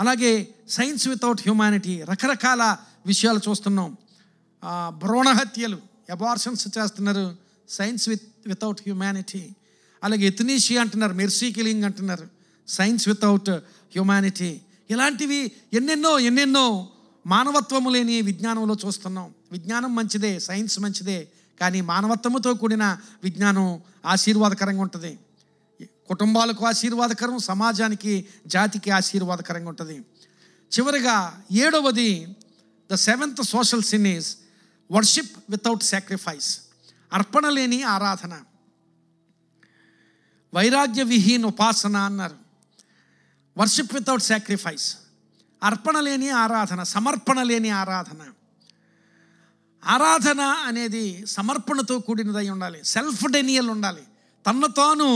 అలాగే సైన్స్ వితౌట్ హ్యూమానిటీ రకరకాల విషయాలు చూస్తున్నాం భ్రూణ హత్యలు అబార్షన్స్ చేస్తున్నారు సైన్స్ విత్ వితౌట్ హ్యూమానిటీ అలాగే ఎథనీషియా అంటున్నారు మెర్సీ కిలింగ్ అంటున్నారు సైన్స్ వితౌట్ హ్యూమానిటీ ఇలాంటివి ఎన్నెన్నో ఎన్నెన్నో మానవత్వము లేని విజ్ఞానంలో చూస్తున్నాం విజ్ఞానం మంచిదే సైన్స్ మంచిదే కానీ మానవత్వముతో కూడిన విజ్ఞానం ఆశీర్వాదకరంగా ఉంటుంది కుటుంబాలకు ఆశీర్వాదకరం సమాజానికి జాతికి ఆశీర్వాదకరంగా ఉంటుంది చివరిగా ఏడవది the seventh social sin is worship without sacrifice అర్పణ లేని ఆరాధన వైరాగ్య విహీన్ ఉపాసన అన్నారు వర్షిప్ వితౌట్ సాక్రిఫైస్ అర్పణ లేని ఆరాధన సమర్పణ లేని ఆరాధన ఆరాధన అనేది సమర్పణతో కూడినదై ఉండాలి సెల్ఫ్ డెనియల్ ఉండాలి తన్ను తాను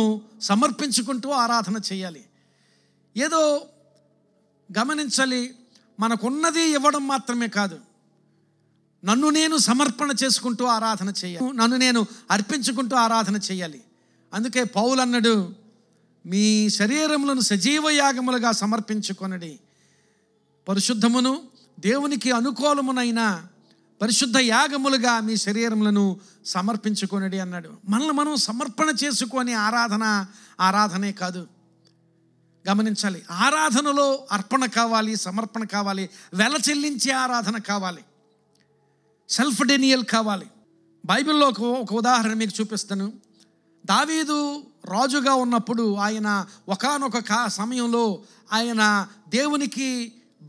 సమర్పించుకుంటూ ఆరాధన చేయాలి ఏదో గమనించాలి మనకున్నది ఇవ్వడం మాత్రమే కాదు నన్ను నేను సమర్పణ చేసుకుంటూ ఆరాధన చేయాలి నన్ను నేను అర్పించుకుంటూ ఆరాధన చేయాలి అందుకే పౌలు అన్నాడు మీ శరీరములను సజీవ యాగములుగా సమర్పించుకొనడి పరిశుద్ధమును దేవునికి అనుకూలమునైన పరిశుద్ధ యాగములుగా మీ శరీరములను సమర్పించుకొనడి అన్నాడు మనల్ని మనం సమర్పణ చేసుకొని ఆరాధన ఆరాధనే కాదు గమనించాలి ఆరాధనలో అర్పణ కావాలి సమర్పణ కావాలి వెల చెల్లించే ఆరాధన కావాలి సెల్ఫ్ డెనియల్ కావాలి బైబిల్లో ఒక ఉదాహరణ మీకు చూపిస్తాను దావీదు రాజుగా ఉన్నప్పుడు ఆయన ఒకనొక సమయంలో ఆయన దేవునికి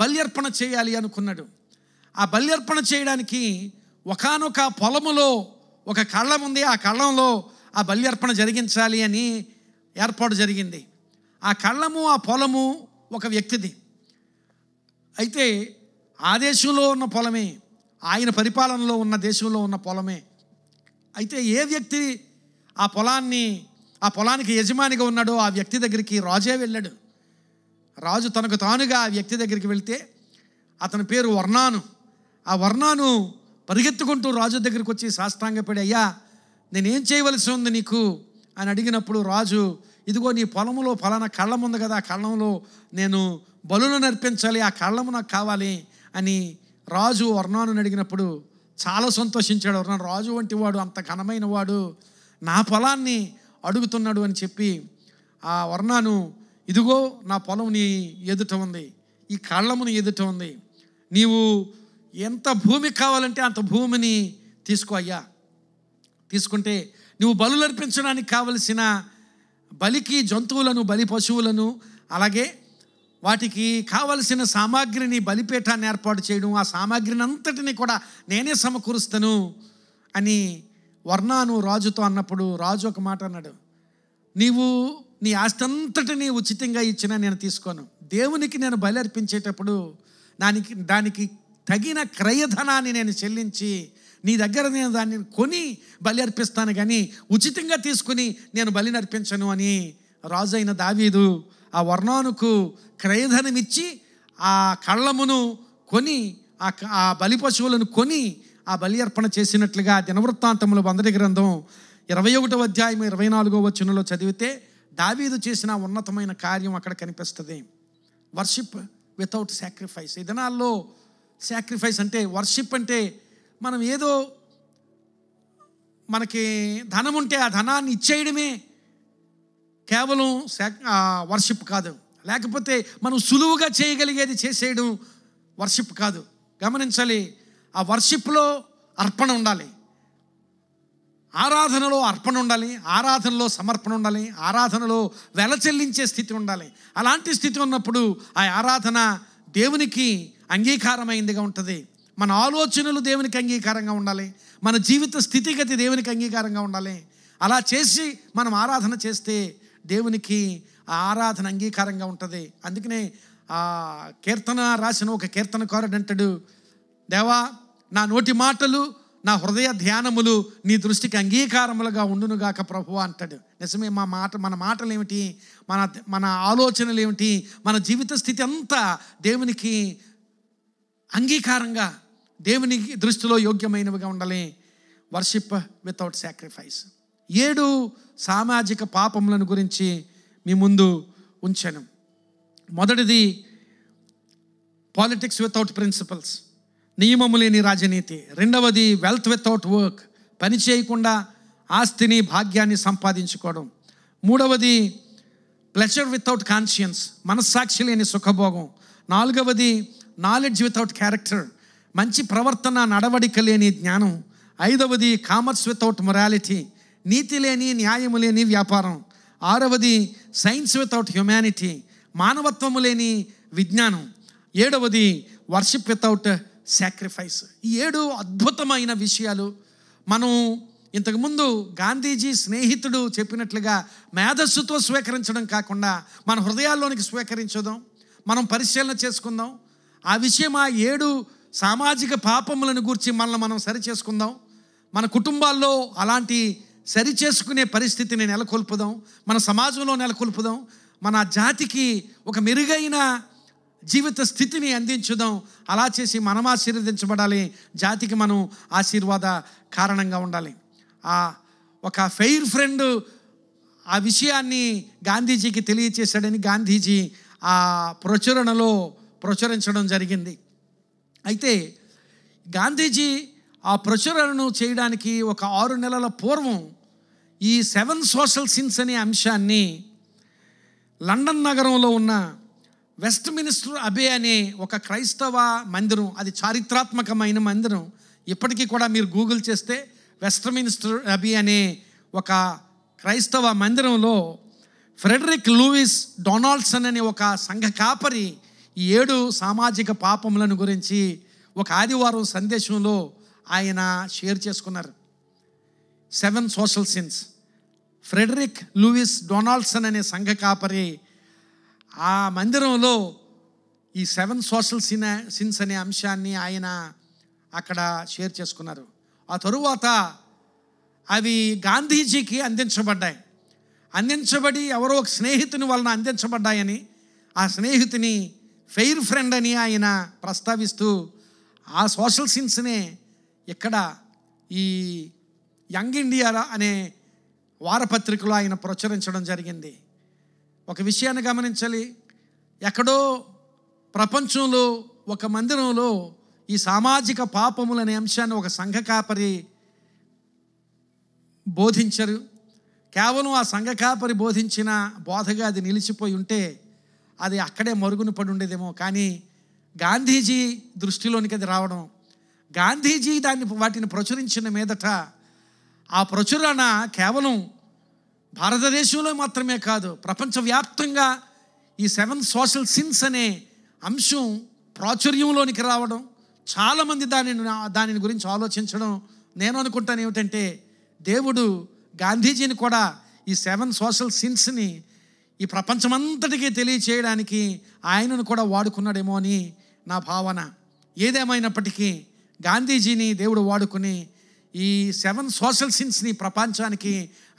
బల్యర్పణ చేయాలి అనుకున్నాడు ఆ బలి అర్పణ చేయడానికి ఒకనొక పొలములో ఒక కళ్ళం ఉంది ఆ కళ్ళంలో ఆ బలి అర్పణ జరిగించాలి అని ఏర్పాటు జరిగింది ఆ కళ్ళము ఆ పొలము ఒక వ్యక్తిది అయితే ఆ దేశంలో ఉన్న పొలమే ఆయన పరిపాలనలో ఉన్న దేశంలో ఉన్న పొలమే అయితే ఏ వ్యక్తి ఆ పొలాన్ని ఆ పొలానికి యజమానిగా ఉన్నాడో ఆ వ్యక్తి దగ్గరికి రాజే వెళ్ళాడు రాజు తనకు తానుగా ఆ వ్యక్తి దగ్గరికి వెళ్తే అతని పేరు వర్ణాను ఆ వర్ణాను పరిగెత్తుకుంటూ రాజు దగ్గరికి వచ్చి సాష్టాంగపడి అయ్యా నేనేం చేయవలసి ఉంది నీకు అని అడిగినప్పుడు రాజు ఇదిగో నీ పొలంలో ఫలానా కళ్ళం ఉంది కదా ఆ కళ్ళంలో నేను బలును నర్పించాలి ఆ కళ్ళము నాకు కావాలి అని రాజు వర్ణాను అడిగినప్పుడు చాలా సంతోషించాడు వర్ణాను రాజు వంటి వాడు అంత ఘనమైన వాడు నా పొలాన్ని అడుగుతున్నాడు అని చెప్పి ఆ వర్ణాను ఇదిగో నా పొలం నీ ఎదుట ఉంది ఈ కళ్ళము నీ ఎదుట ఉంది నీవు ఎంత భూమి కావాలంటే అంత భూమిని తీసుకో అయ్యా తీసుకుంటే నువ్వు బలు అర్పించడానికి కావలసిన బలికి జంతువులను బలి పశువులను అలాగే వాటికి కావలసిన సామాగ్రిని బలిపేటాన్ని ఏర్పాటు చేయడం ఆ సామాగ్రిని అంతటిని కూడా నేనే సమకూరుస్తాను అని వర్ణాను రాజుతో అన్నప్పుడు రాజు ఒక మాట అన్నాడు నీవు నీ ఆస్తి అంతటిని ఉచితంగా ఇచ్చినా నేను తీసుకోను దేవునికి నేను బలి అర్పించేటప్పుడు దానికి దానికి తగిన క్రయధనాన్ని నేను చెల్లించి నీ దగ్గర నేను దాన్ని కొని బలి అర్పిస్తాను కానీ ఉచితంగా తీసుకుని నేను బలి నర్పించను అని రాజు అయిన దావీదు ఆ వర్ణానుకు క్రయధనం ఇచ్చి ఆ కళ్ళమును కొని ఆ బలి పశువులను కొని ఆ బలి అర్పణ చేసినట్లుగా దినవృత్తాంతములు వందటి గ్రంథం ఇరవై ఒకటో అధ్యాయం ఇరవై నాలుగో వచనంలో చదివితే దావీదు చేసిన ఉన్నతమైన కార్యం అక్కడ కనిపిస్తుంది వర్షిప్ వితౌట్ సాక్రిఫైస్ ఈ దినాల్లో సాక్రిఫైస్ అంటే వర్షిప్ అంటే మనం ఏదో మనకి ధనం ఉంటే ఆ ధనాన్ని ఇచ్చేయడమే కేవలం వర్షిప్ కాదు లేకపోతే మనం సులువుగా చేయగలిగేది చేసేయడం వర్షిప్ కాదు గమనించాలి ఆ వర్షిప్లో అర్పణ ఉండాలి ఆరాధనలో అర్పణ ఉండాలి ఆరాధనలో సమర్పణ ఉండాలి ఆరాధనలో వెల చెల్లించే స్థితి ఉండాలి అలాంటి స్థితి ఉన్నప్పుడు ఆ ఆరాధన దేవునికి అంగీకారమైందిగా ఉంటుంది మన ఆలోచనలు దేవునికి అంగీకారంగా ఉండాలి మన జీవిత స్థితిగతి దేవునికి అంగీకారంగా ఉండాలి అలా చేసి మనం ఆరాధన చేస్తే దేవునికి ఆ ఆరాధన అంగీకారంగా ఉంటుంది అందుకనే ఆ కీర్తన రాసిన ఒక కీర్తనకారుడు అంటాడు దేవా నా నోటి మాటలు నా హృదయ ధ్యానములు నీ దృష్టికి అంగీకారములుగా ఉండునుగాక ప్రభు అంటాడు నిజమే మా మాట మన మాటలు ఏమిటి మన మన ఆలోచనలు ఏమిటి మన జీవిత స్థితి అంతా దేవునికి అంగీకారంగా దేవుని దృష్టిలో యోగ్యమైనవిగా ఉండాలి వర్షిప్ వితౌట్ సాక్రిఫైస్ ఏడు సామాజిక పాపములను గురించి మీ ముందు ఉంచాను మొదటిది పాలిటిక్స్ వితౌట్ ప్రిన్సిపల్స్ నియమము లేని రాజనీతి రెండవది వెల్త్ వితౌట్ వర్క్ పని చేయకుండా ఆస్తిని భాగ్యాన్ని సంపాదించుకోవడం మూడవది ప్లెజర్ వితౌట్ కాన్షియన్స్ మనస్సాక్షి లేని సుఖభోగం నాలుగవది నాలెడ్జ్ వితౌట్ క్యారెక్టర్ మంచి ప్రవర్తన నడవడిక లేని జ్ఞానం ఐదవది కామర్స్ వితౌట్ మొరాలిటీ నీతి లేని న్యాయము లేని వ్యాపారం ఆరవది సైన్స్ వితౌట్ హ్యుమానిటీ మానవత్వము లేని విజ్ఞానం ఏడవది వర్షిప్ వితౌట్ సాక్రిఫైస్ ఈ ఏడు అద్భుతమైన విషయాలు మనం ఇంతకుముందు గాంధీజీ స్నేహితుడు చెప్పినట్లుగా మేధస్సుతో స్వీకరించడం కాకుండా మన హృదయాల్లోనికి స్వీకరించదాం మనం పరిశీలన చేసుకుందాం ఆ విషయం ఆ ఏడు సామాజిక పాపములను గురించి మనల్ని మనం సరి చేసుకుందాం మన కుటుంబాల్లో అలాంటి సరి చేసుకునే పరిస్థితిని నెలకొల్పుదాం మన సమాజంలో నెలకొల్పుదాం మన జాతికి ఒక మెరుగైన జీవిత స్థితిని అందించుదాం అలా చేసి మనం ఆశీర్వదించబడాలి జాతికి మనం ఆశీర్వాద కారణంగా ఉండాలి ఆ ఒక ఫెయిర్ ఫ్రెండ్ ఆ విషయాన్ని గాంధీజీకి తెలియచేశాడని గాంధీజీ ఆ ప్రచురణలో ప్రచురించడం జరిగింది అయితే గాంధీజీ ఆ ప్రచురణను చేయడానికి ఒక ఆరు నెలల పూర్వం ఈ సెవెన్ సోషల్ సిన్స్ అనే అంశాన్ని లండన్ నగరంలో ఉన్న వెస్ట్ మినిస్టర్ అబే అనే ఒక క్రైస్తవ మందిరం అది చారిత్రాత్మకమైన మందిరం ఇప్పటికీ కూడా మీరు గూగుల్ చేస్తే వెస్ట్ మినిస్టర్ అబే అనే ఒక క్రైస్తవ మందిరంలో ఫ్రెడరిక్ లూయిస్ డొనాల్డ్సన్ అనే ఒక సంఘ కాపరి ఈ ఏడు సామాజిక పాపములను గురించి ఒక ఆదివారం సందేశంలో ఆయన షేర్ చేసుకున్నారు seven social sins Frederick Lewis Donaldson అనే సంఘ కాపరి ఆ మందిరంలో ఈ సెవెన్ సోషల్ సిన్ సిన్స్ అనే అంశాన్ని ఆయన అక్కడ షేర్ చేసుకున్నారు ఆ తరువాత అవి గాంధీజీకి అందించబడ్డాయి అందించబడి ఎవరో ఒక స్నేహితుని వలన అందించబడ్డాయని ఆ స్నేహితుని ఫెయిర్ ఫ్రెండ్ అని ఆయన ప్రస్తావిస్తూ ఆ సోషల్ సిన్స్నే ఇక్కడ ఈ యంగ్ ఇండియా అనే వారపత్రికలో ఆయన ప్రచురించడం జరిగింది ఒక విషయాన్ని గమనించాలి ఎక్కడో ప్రపంచంలో ఒక మందిరంలో ఈ సామాజిక పాపములు అనే అంశాన్ని ఒక సంఘ కాపరి బోధించరు కేవలం ఆ సంఘ కాపరి బోధించిన బోధగా అది నిలిచిపోయి ఉంటే అది అక్కడే మరుగున పడి ఉండేదేమో కానీ గాంధీజీ దృష్టిలోనికి అది రావడం గాంధీజీ దాన్ని వాటిని ప్రచురించిన మీదట ఆ ప్రచురణ కేవలం భారతదేశంలో మాత్రమే కాదు ప్రపంచవ్యాప్తంగా ఈ సెవెన్ సోషల్ సిన్స్ అనే అంశం ప్రాచుర్యంలోనికి రావడం చాలామంది దానిని దానిని గురించి ఆలోచించడం నేను అనుకుంటాను ఏమిటంటే దేవుడు గాంధీజీని కూడా ఈ సెవెన్ సోషల్ సిన్స్ని ఈ ప్రపంచమంతటికీ తెలియచేయడానికి ఆయనను కూడా వాడుకున్నాడేమో అని నా భావన ఏదేమైనప్పటికీ గాంధీజీని దేవుడు వాడుకుని ఈ సెవెన్ సోషల్ సిన్స్ని ప్రపంచానికి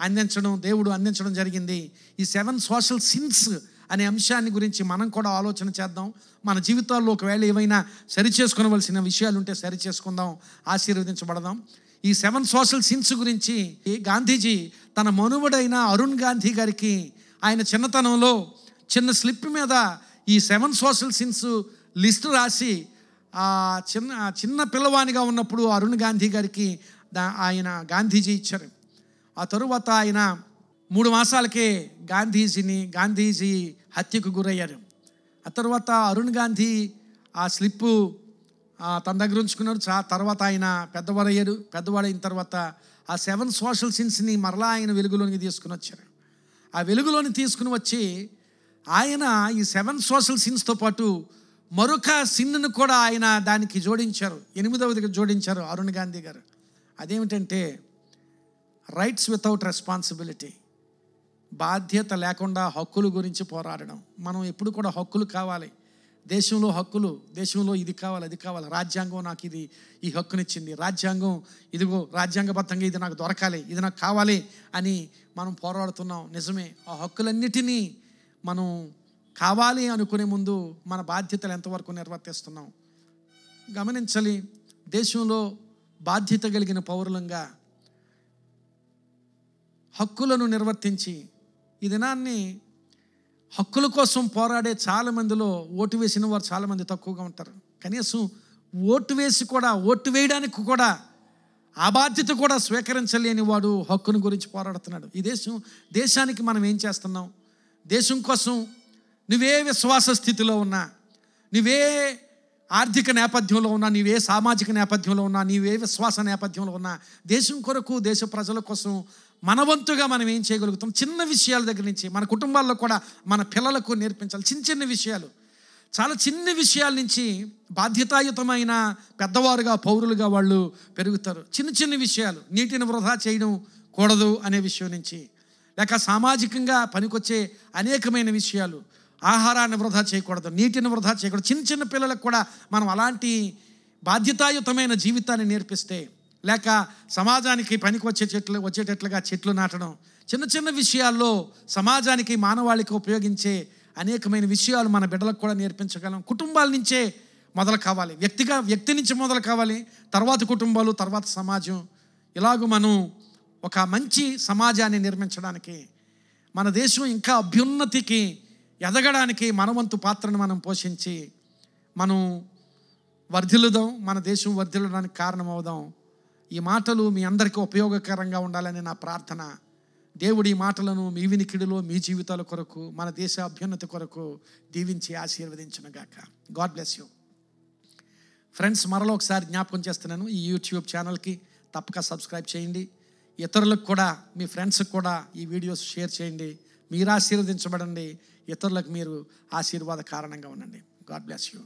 అందించడం దేవుడు అందించడం జరిగింది ఈ సెవెన్ సోషల్ సిన్స్ అనే అంశాన్ని గురించి మనం కూడా ఆలోచన చేద్దాం మన జీవితాల్లో ఒకవేళ ఏవైనా సరి చేసుకోవలసిన విషయాలు ఉంటే సరి చేసుకుందాం ఆశీర్వదించబడదాం ఈ సెవెన్ సోషల్ సిన్స్ గురించి గాంధీజీ తన మనువుడైన అరుణ్ గాంధీ గారికి ఆయన చిన్నతనంలో చిన్న స్లిప్ మీద ఈ సెవెన్ సోషల్ సిన్స్ లిస్టు రాసి ఆ చిన్న చిన్న పిల్లవానిగా ఉన్నప్పుడు అరుణ్ గాంధీ గారికి ఆయన గాంధీజీ ఇచ్చారు ఆ తరువాత ఆయన మూడు మాసాలకే గాంధీజీని గాంధీజీ హత్యకు గురయ్యారు ఆ తర్వాత అరుణ్ గాంధీ ఆ స్లిప్పు తన దగ్గర ఉంచుకున్నారు చా తర్వాత ఆయన పెద్దవాడయ్యారు పెద్దవాడైన తర్వాత ఆ సెవెన్ సోషల్ సిన్స్ని మరలా ఆయన వెలుగులోనికి తీసుకుని వచ్చారు ఆ వెలుగులోని తీసుకుని వచ్చి ఆయన ఈ సెవెన్ సోషల్ సిన్స్తో పాటు మరొక సిన్ను కూడా ఆయన దానికి జోడించారు ఎనిమిదవదికి జోడించారు అరుణ్ గాంధీ గారు అదేమిటంటే రైట్స్ వితౌట్ రెస్పాన్సిబిలిటీ బాధ్యత లేకుండా హక్కుల గురించి పోరాడడం మనం ఎప్పుడు కూడా హక్కులు కావాలి దేశంలో హక్కులు దేశంలో ఇది కావాలి అది కావాలి రాజ్యాంగం నాకు ఇది ఈ హక్కునిచ్చింది రాజ్యాంగం ఇదిగో రాజ్యాంగబద్ధంగా ఇది నాకు దొరకాలి ఇది నాకు కావాలి అని మనం పోరాడుతున్నాం నిజమే ఆ హక్కులన్నిటినీ మనం కావాలి అనుకునే ముందు మన బాధ్యతలు ఎంతవరకు నిర్వర్తిస్తున్నాం గమనించాలి దేశంలో బాధ్యత కలిగిన పౌరులంగా హక్కులను నిర్వర్తించి ఈ దినాన్ని హక్కుల కోసం పోరాడే చాలామందిలో ఓటు వేసిన వారు చాలామంది తక్కువగా ఉంటారు కనీసం ఓటు వేసి కూడా ఓటు వేయడానికి కూడా ఆ బాధ్యత కూడా స్వీకరించలేని వాడు హక్కును గురించి పోరాడుతున్నాడు ఈ దేశం దేశానికి మనం ఏం చేస్తున్నాం దేశం కోసం నువ్వే విశ్వాస స్థితిలో ఉన్నా నువ్వే ఆర్థిక నేపథ్యంలో ఉన్నా నీవే సామాజిక నేపథ్యంలో ఉన్నా నీవే విశ్వాస నేపథ్యంలో ఉన్నా దేశం కొరకు దేశ ప్రజల కోసం మనవంతుగా మనం ఏం చేయగలుగుతాం చిన్న విషయాల దగ్గర నుంచి మన కుటుంబాల్లో కూడా మన పిల్లలకు నేర్పించాలి చిన్న చిన్న విషయాలు చాలా చిన్న విషయాల నుంచి బాధ్యతాయుతమైన పెద్దవారుగా పౌరులుగా వాళ్ళు పెరుగుతారు చిన్న చిన్న విషయాలు నీటిని వృధా చేయడం కూడదు అనే విషయం నుంచి లేక సామాజికంగా పనికొచ్చే అనేకమైన విషయాలు ఆహారాన్ని వృధా చేయకూడదు నీటిని వృధా చేయకూడదు చిన్న చిన్న పిల్లలకు కూడా మనం అలాంటి బాధ్యతాయుతమైన జీవితాన్ని నేర్పిస్తే లేక సమాజానికి పనికి వచ్చే చెట్లు వచ్చేటట్లుగా చెట్లు నాటడం చిన్న చిన్న విషయాల్లో సమాజానికి మానవాళికి ఉపయోగించే అనేకమైన విషయాలు మన బిడ్డలకు కూడా నేర్పించగలం కుటుంబాల నుంచే మొదలు కావాలి వ్యక్తిగా వ్యక్తి నుంచి మొదలు కావాలి తర్వాత కుటుంబాలు తర్వాత సమాజం ఇలాగూ మనం ఒక మంచి సమాజాన్ని నిర్మించడానికి మన దేశం ఇంకా అభ్యున్నతికి ఎదగడానికి మనవంతు పాత్రను మనం పోషించి మనం వర్ధిల్లుదాం మన దేశం వర్ధిల్లడానికి కారణమవుదాం ఈ మాటలు మీ అందరికీ ఉపయోగకరంగా ఉండాలని నా ప్రార్థన దేవుడి ఈ మాటలను మీ వినికిడిలో మీ జీవితాల కొరకు మన దేశ అభ్యున్నతి కొరకు దీవించి ఆశీర్వదించునుగాక గాడ్ బ్లెస్ యూ ఫ్రెండ్స్ మరలో ఒకసారి జ్ఞాపకం చేస్తున్నాను ఈ యూట్యూబ్ ఛానల్కి తప్పక సబ్స్క్రైబ్ చేయండి ఇతరులకు కూడా మీ ఫ్రెండ్స్కి కూడా ఈ వీడియోస్ షేర్ చేయండి మీరు ఆశీర్వదించబడండి ఇతరులకు మీరు ఆశీర్వాద కారణంగా ఉండండి గాడ్ బ్లెస్ యూ